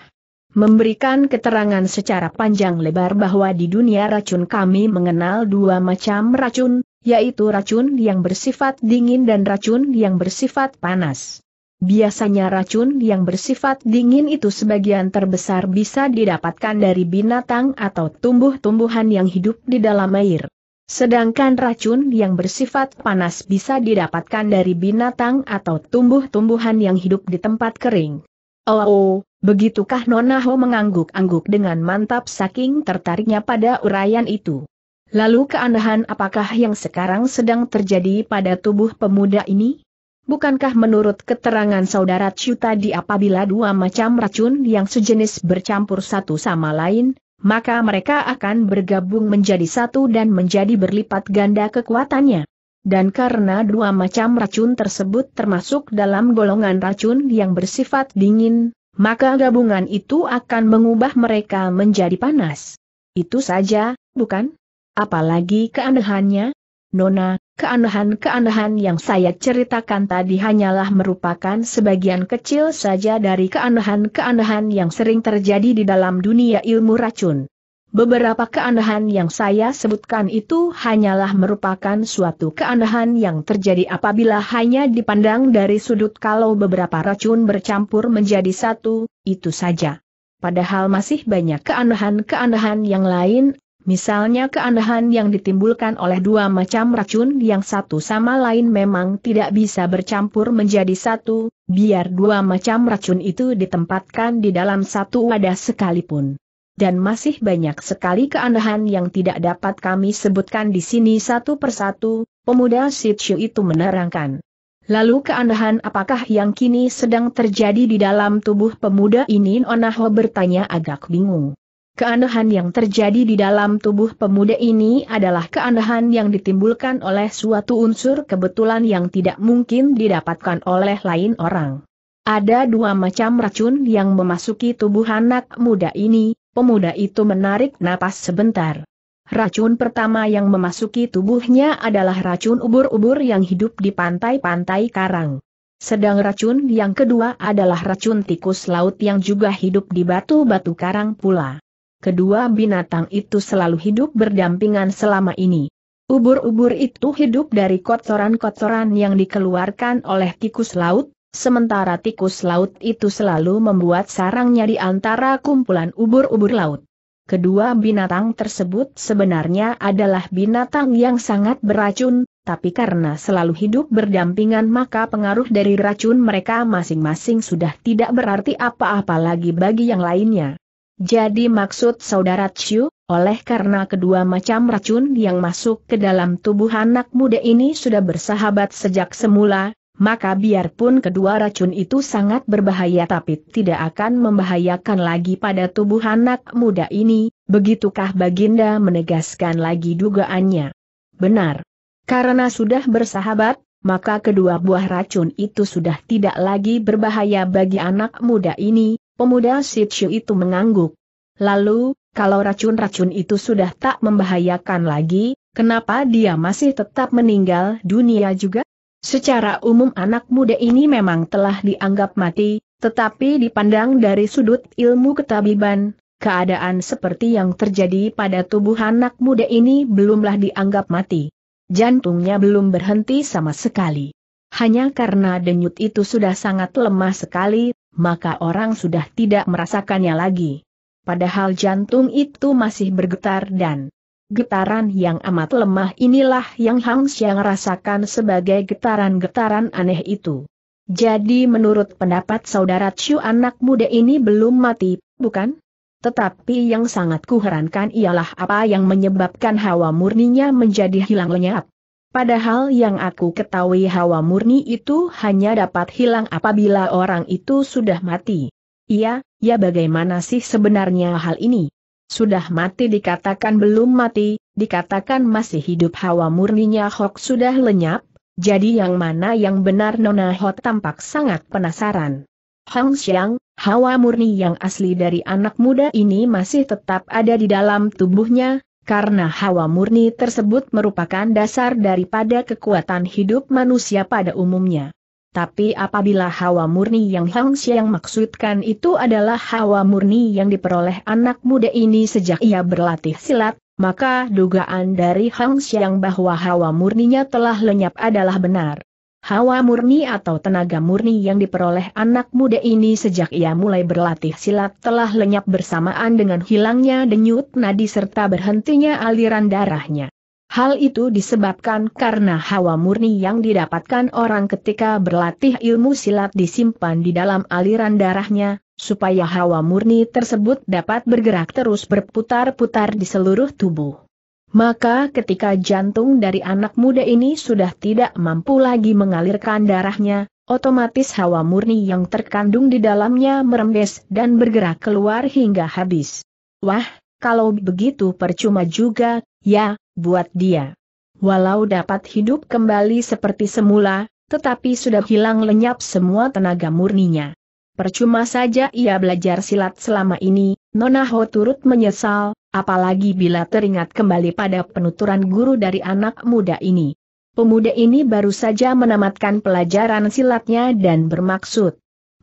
memberikan keterangan secara panjang lebar bahwa di dunia racun kami mengenal dua macam racun, yaitu racun yang bersifat dingin dan racun yang bersifat panas. Biasanya racun yang bersifat dingin itu sebagian terbesar bisa didapatkan dari binatang atau tumbuh-tumbuhan yang hidup di dalam air. Sedangkan racun yang bersifat panas bisa didapatkan dari binatang atau tumbuh-tumbuhan yang hidup di tempat kering. Oh, oh begitukah Nona Ho mengangguk-angguk dengan mantap saking tertariknya pada uraian itu. Lalu keanehan apakah yang sekarang sedang terjadi pada tubuh pemuda ini? Bukankah menurut keterangan saudara Chu tadi apabila dua macam racun yang sejenis bercampur satu sama lain, maka mereka akan bergabung menjadi satu dan menjadi berlipat ganda kekuatannya? dan karena dua macam racun tersebut termasuk dalam golongan racun yang bersifat dingin, maka gabungan itu akan mengubah mereka menjadi panas. Itu saja, bukan? Apalagi keanehannya? Nona, keanehan-keanehan yang saya ceritakan tadi hanyalah merupakan sebagian kecil saja dari keanehan-keanehan yang sering terjadi di dalam dunia ilmu racun. Beberapa keanehan yang saya sebutkan itu hanyalah merupakan suatu keanehan yang terjadi apabila hanya dipandang dari sudut kalau beberapa racun bercampur menjadi satu, itu saja. Padahal masih banyak keanehan-keanehan yang lain, misalnya keanehan yang ditimbulkan oleh dua macam racun yang satu sama lain memang tidak bisa bercampur menjadi satu, biar dua macam racun itu ditempatkan di dalam satu wadah sekalipun dan masih banyak sekali keanehan yang tidak dapat kami sebutkan di sini satu persatu, pemuda Sitsu itu menerangkan. Lalu keanehan apakah yang kini sedang terjadi di dalam tubuh pemuda ini Onaho bertanya agak bingung. Keanehan yang terjadi di dalam tubuh pemuda ini adalah keanehan yang ditimbulkan oleh suatu unsur kebetulan yang tidak mungkin didapatkan oleh lain orang. Ada dua macam racun yang memasuki tubuh anak muda ini, Pemuda itu menarik napas sebentar. Racun pertama yang memasuki tubuhnya adalah racun ubur-ubur yang hidup di pantai-pantai karang. Sedang racun yang kedua adalah racun tikus laut yang juga hidup di batu-batu karang pula. Kedua binatang itu selalu hidup berdampingan selama ini. Ubur-ubur itu hidup dari kotoran-kotoran yang dikeluarkan oleh tikus laut, Sementara tikus laut itu selalu membuat sarangnya di antara kumpulan ubur-ubur laut. Kedua binatang tersebut sebenarnya adalah binatang yang sangat beracun, tapi karena selalu hidup berdampingan maka pengaruh dari racun mereka masing-masing sudah tidak berarti apa-apa lagi bagi yang lainnya. Jadi maksud saudara Chiu, oleh karena kedua macam racun yang masuk ke dalam tubuh anak muda ini sudah bersahabat sejak semula, maka biarpun kedua racun itu sangat berbahaya tapi tidak akan membahayakan lagi pada tubuh anak muda ini, begitukah Baginda menegaskan lagi dugaannya? Benar. Karena sudah bersahabat, maka kedua buah racun itu sudah tidak lagi berbahaya bagi anak muda ini, pemuda Sitsu itu mengangguk. Lalu, kalau racun-racun itu sudah tak membahayakan lagi, kenapa dia masih tetap meninggal dunia juga? Secara umum anak muda ini memang telah dianggap mati, tetapi dipandang dari sudut ilmu ketabiban, keadaan seperti yang terjadi pada tubuh anak muda ini belumlah dianggap mati. Jantungnya belum berhenti sama sekali. Hanya karena denyut itu sudah sangat lemah sekali, maka orang sudah tidak merasakannya lagi. Padahal jantung itu masih bergetar dan Getaran yang amat lemah inilah yang Hang Xiang rasakan sebagai getaran-getaran aneh itu. Jadi menurut pendapat saudara Chu anak muda ini belum mati, bukan? Tetapi yang sangat kuherankan ialah apa yang menyebabkan hawa murninya menjadi hilang lenyap. Padahal yang aku ketahui hawa murni itu hanya dapat hilang apabila orang itu sudah mati. Iya, ya bagaimana sih sebenarnya hal ini? Sudah mati dikatakan belum mati, dikatakan masih hidup hawa murninya Hok sudah lenyap, jadi yang mana yang benar Nona Hot tampak sangat penasaran. Hang Xiang, hawa murni yang asli dari anak muda ini masih tetap ada di dalam tubuhnya, karena hawa murni tersebut merupakan dasar daripada kekuatan hidup manusia pada umumnya. Tapi apabila hawa murni yang Hang Xiang maksudkan itu adalah hawa murni yang diperoleh anak muda ini sejak ia berlatih silat, maka dugaan dari Hang Xiang bahwa hawa murninya telah lenyap adalah benar. Hawa murni atau tenaga murni yang diperoleh anak muda ini sejak ia mulai berlatih silat telah lenyap bersamaan dengan hilangnya denyut nadi serta berhentinya aliran darahnya. Hal itu disebabkan karena hawa murni yang didapatkan orang ketika berlatih ilmu silat disimpan di dalam aliran darahnya, supaya hawa murni tersebut dapat bergerak terus berputar-putar di seluruh tubuh. Maka ketika jantung dari anak muda ini sudah tidak mampu lagi mengalirkan darahnya, otomatis hawa murni yang terkandung di dalamnya merembes dan bergerak keluar hingga habis. Wah, kalau begitu percuma juga, ya, buat dia. Walau dapat hidup kembali seperti semula, tetapi sudah hilang lenyap semua tenaga murninya. Percuma saja ia belajar silat selama ini, Nona Ho turut menyesal, apalagi bila teringat kembali pada penuturan guru dari anak muda ini. Pemuda ini baru saja menamatkan pelajaran silatnya dan bermaksud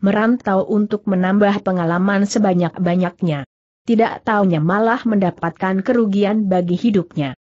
merantau untuk menambah pengalaman sebanyak-banyaknya. Tidak taunya malah mendapatkan kerugian bagi hidupnya.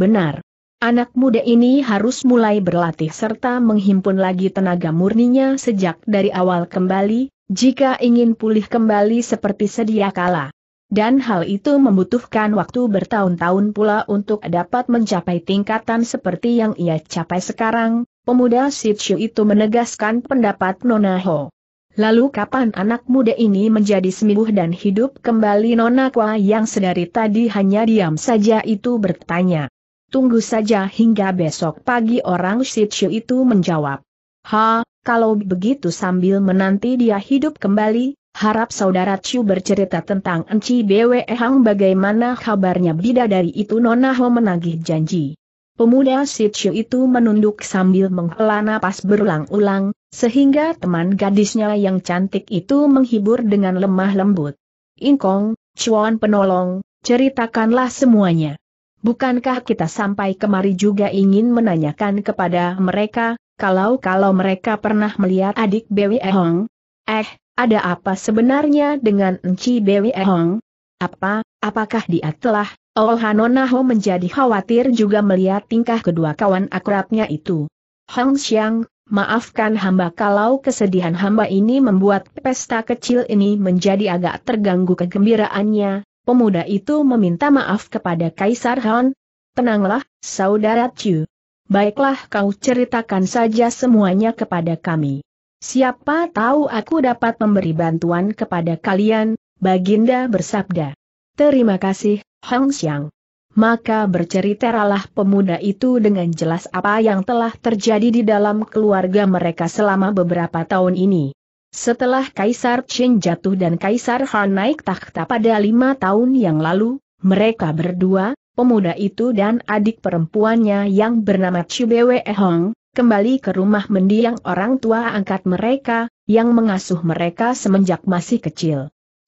Benar. Anak muda ini harus mulai berlatih serta menghimpun lagi tenaga murninya sejak dari awal kembali, jika ingin pulih kembali seperti sedia kala. Dan hal itu membutuhkan waktu bertahun-tahun pula untuk dapat mencapai tingkatan seperti yang ia capai sekarang, pemuda Sitsu itu menegaskan pendapat Nona Ho. Lalu kapan anak muda ini menjadi sembuh dan hidup kembali Nona Kwa yang sedari tadi hanya diam saja itu bertanya tunggu saja hingga besok pagi orang Shichu itu menjawab. Ha, kalau begitu sambil menanti dia hidup kembali, harap saudara Chu bercerita tentang Enci Bwe Hang bagaimana kabarnya bidadari itu Nona Ho menagih janji. Pemuda Shichu itu menunduk sambil menghela napas berulang-ulang, sehingga teman gadisnya yang cantik itu menghibur dengan lemah lembut. Ingkong, Chuan penolong, ceritakanlah semuanya. Bukankah kita sampai kemari juga ingin menanyakan kepada mereka, kalau-kalau mereka pernah melihat adik Bewi Hong? Eh, ada apa sebenarnya dengan Enci Bewi Hong? Apa, apakah dia telah, Oh Hanonaho menjadi khawatir juga melihat tingkah kedua kawan akrabnya itu. Hong Xiang, maafkan hamba kalau kesedihan hamba ini membuat pesta kecil ini menjadi agak terganggu kegembiraannya, pemuda itu meminta maaf kepada Kaisar Han. Tenanglah, saudara Chu. Baiklah kau ceritakan saja semuanya kepada kami. Siapa tahu aku dapat memberi bantuan kepada kalian, Baginda bersabda. Terima kasih, Hang Xiang. Maka berceritalah pemuda itu dengan jelas apa yang telah terjadi di dalam keluarga mereka selama beberapa tahun ini. Setelah Kaisar Qin jatuh dan Kaisar Han naik takhta pada lima tahun yang lalu, mereka berdua, pemuda itu dan adik perempuannya yang bernama Bwe Hong, kembali ke rumah mendiang orang tua angkat mereka, yang mengasuh mereka semenjak masih kecil.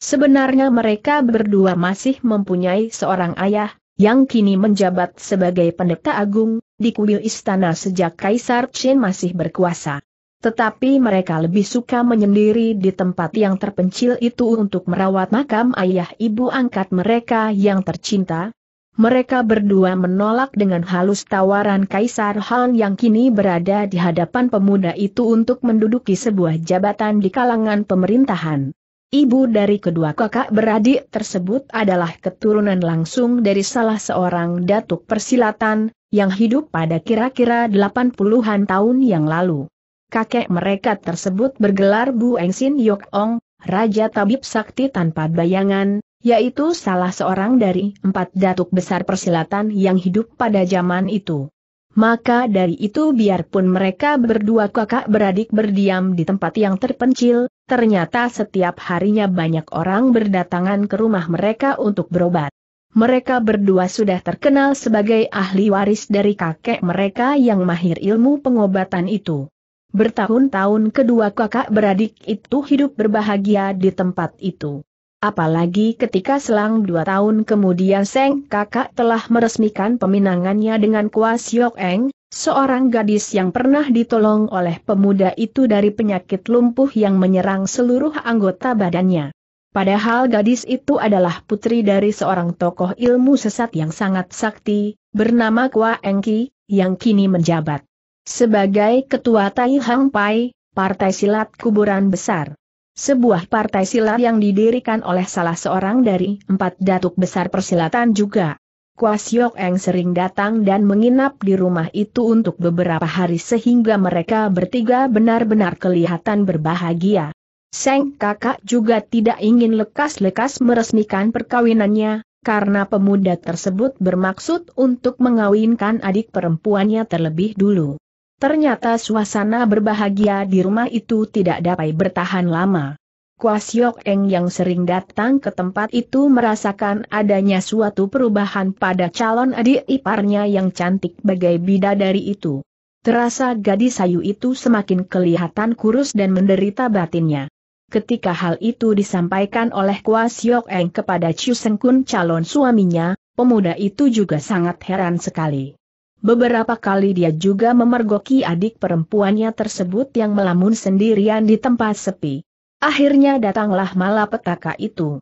Sebenarnya mereka berdua masih mempunyai seorang ayah, yang kini menjabat sebagai pendeta agung, di kuil istana sejak Kaisar Qin masih berkuasa. Tetapi mereka lebih suka menyendiri di tempat yang terpencil itu untuk merawat makam ayah ibu angkat mereka yang tercinta. Mereka berdua menolak dengan halus tawaran Kaisar Han yang kini berada di hadapan pemuda itu untuk menduduki sebuah jabatan di kalangan pemerintahan. Ibu dari kedua kakak beradik tersebut adalah keturunan langsung dari salah seorang datuk persilatan, yang hidup pada kira-kira 80-an tahun yang lalu kakek mereka tersebut bergelar Bu Engsin Yok Ong, Raja Tabib Sakti tanpa bayangan, yaitu salah seorang dari empat datuk besar persilatan yang hidup pada zaman itu. Maka dari itu biarpun mereka berdua kakak beradik berdiam di tempat yang terpencil, ternyata setiap harinya banyak orang berdatangan ke rumah mereka untuk berobat. Mereka berdua sudah terkenal sebagai ahli waris dari kakek mereka yang mahir ilmu pengobatan itu. Bertahun-tahun kedua kakak beradik itu hidup berbahagia di tempat itu. Apalagi ketika selang dua tahun kemudian Seng kakak telah meresmikan peminangannya dengan Kwa Siok Eng, seorang gadis yang pernah ditolong oleh pemuda itu dari penyakit lumpuh yang menyerang seluruh anggota badannya. Padahal gadis itu adalah putri dari seorang tokoh ilmu sesat yang sangat sakti, bernama Kwa Engki, yang kini menjabat sebagai ketua Tai Hang Pai, Partai Silat Kuburan Besar. Sebuah partai silat yang didirikan oleh salah seorang dari empat datuk besar persilatan juga. Kwasiok Eng sering datang dan menginap di rumah itu untuk beberapa hari sehingga mereka bertiga benar-benar kelihatan berbahagia. Seng kakak juga tidak ingin lekas-lekas meresmikan perkawinannya, karena pemuda tersebut bermaksud untuk mengawinkan adik perempuannya terlebih dulu. Ternyata suasana berbahagia di rumah itu tidak dapat bertahan lama. Kwasiok Eng yang sering datang ke tempat itu merasakan adanya suatu perubahan pada calon adik iparnya yang cantik bagai bidadari itu. Terasa gadis sayu itu semakin kelihatan kurus dan menderita batinnya. Ketika hal itu disampaikan oleh Kwasiok Eng kepada Seng Sengkun calon suaminya, pemuda itu juga sangat heran sekali. Beberapa kali dia juga memergoki adik perempuannya tersebut yang melamun sendirian di tempat sepi. Akhirnya datanglah malapetaka itu.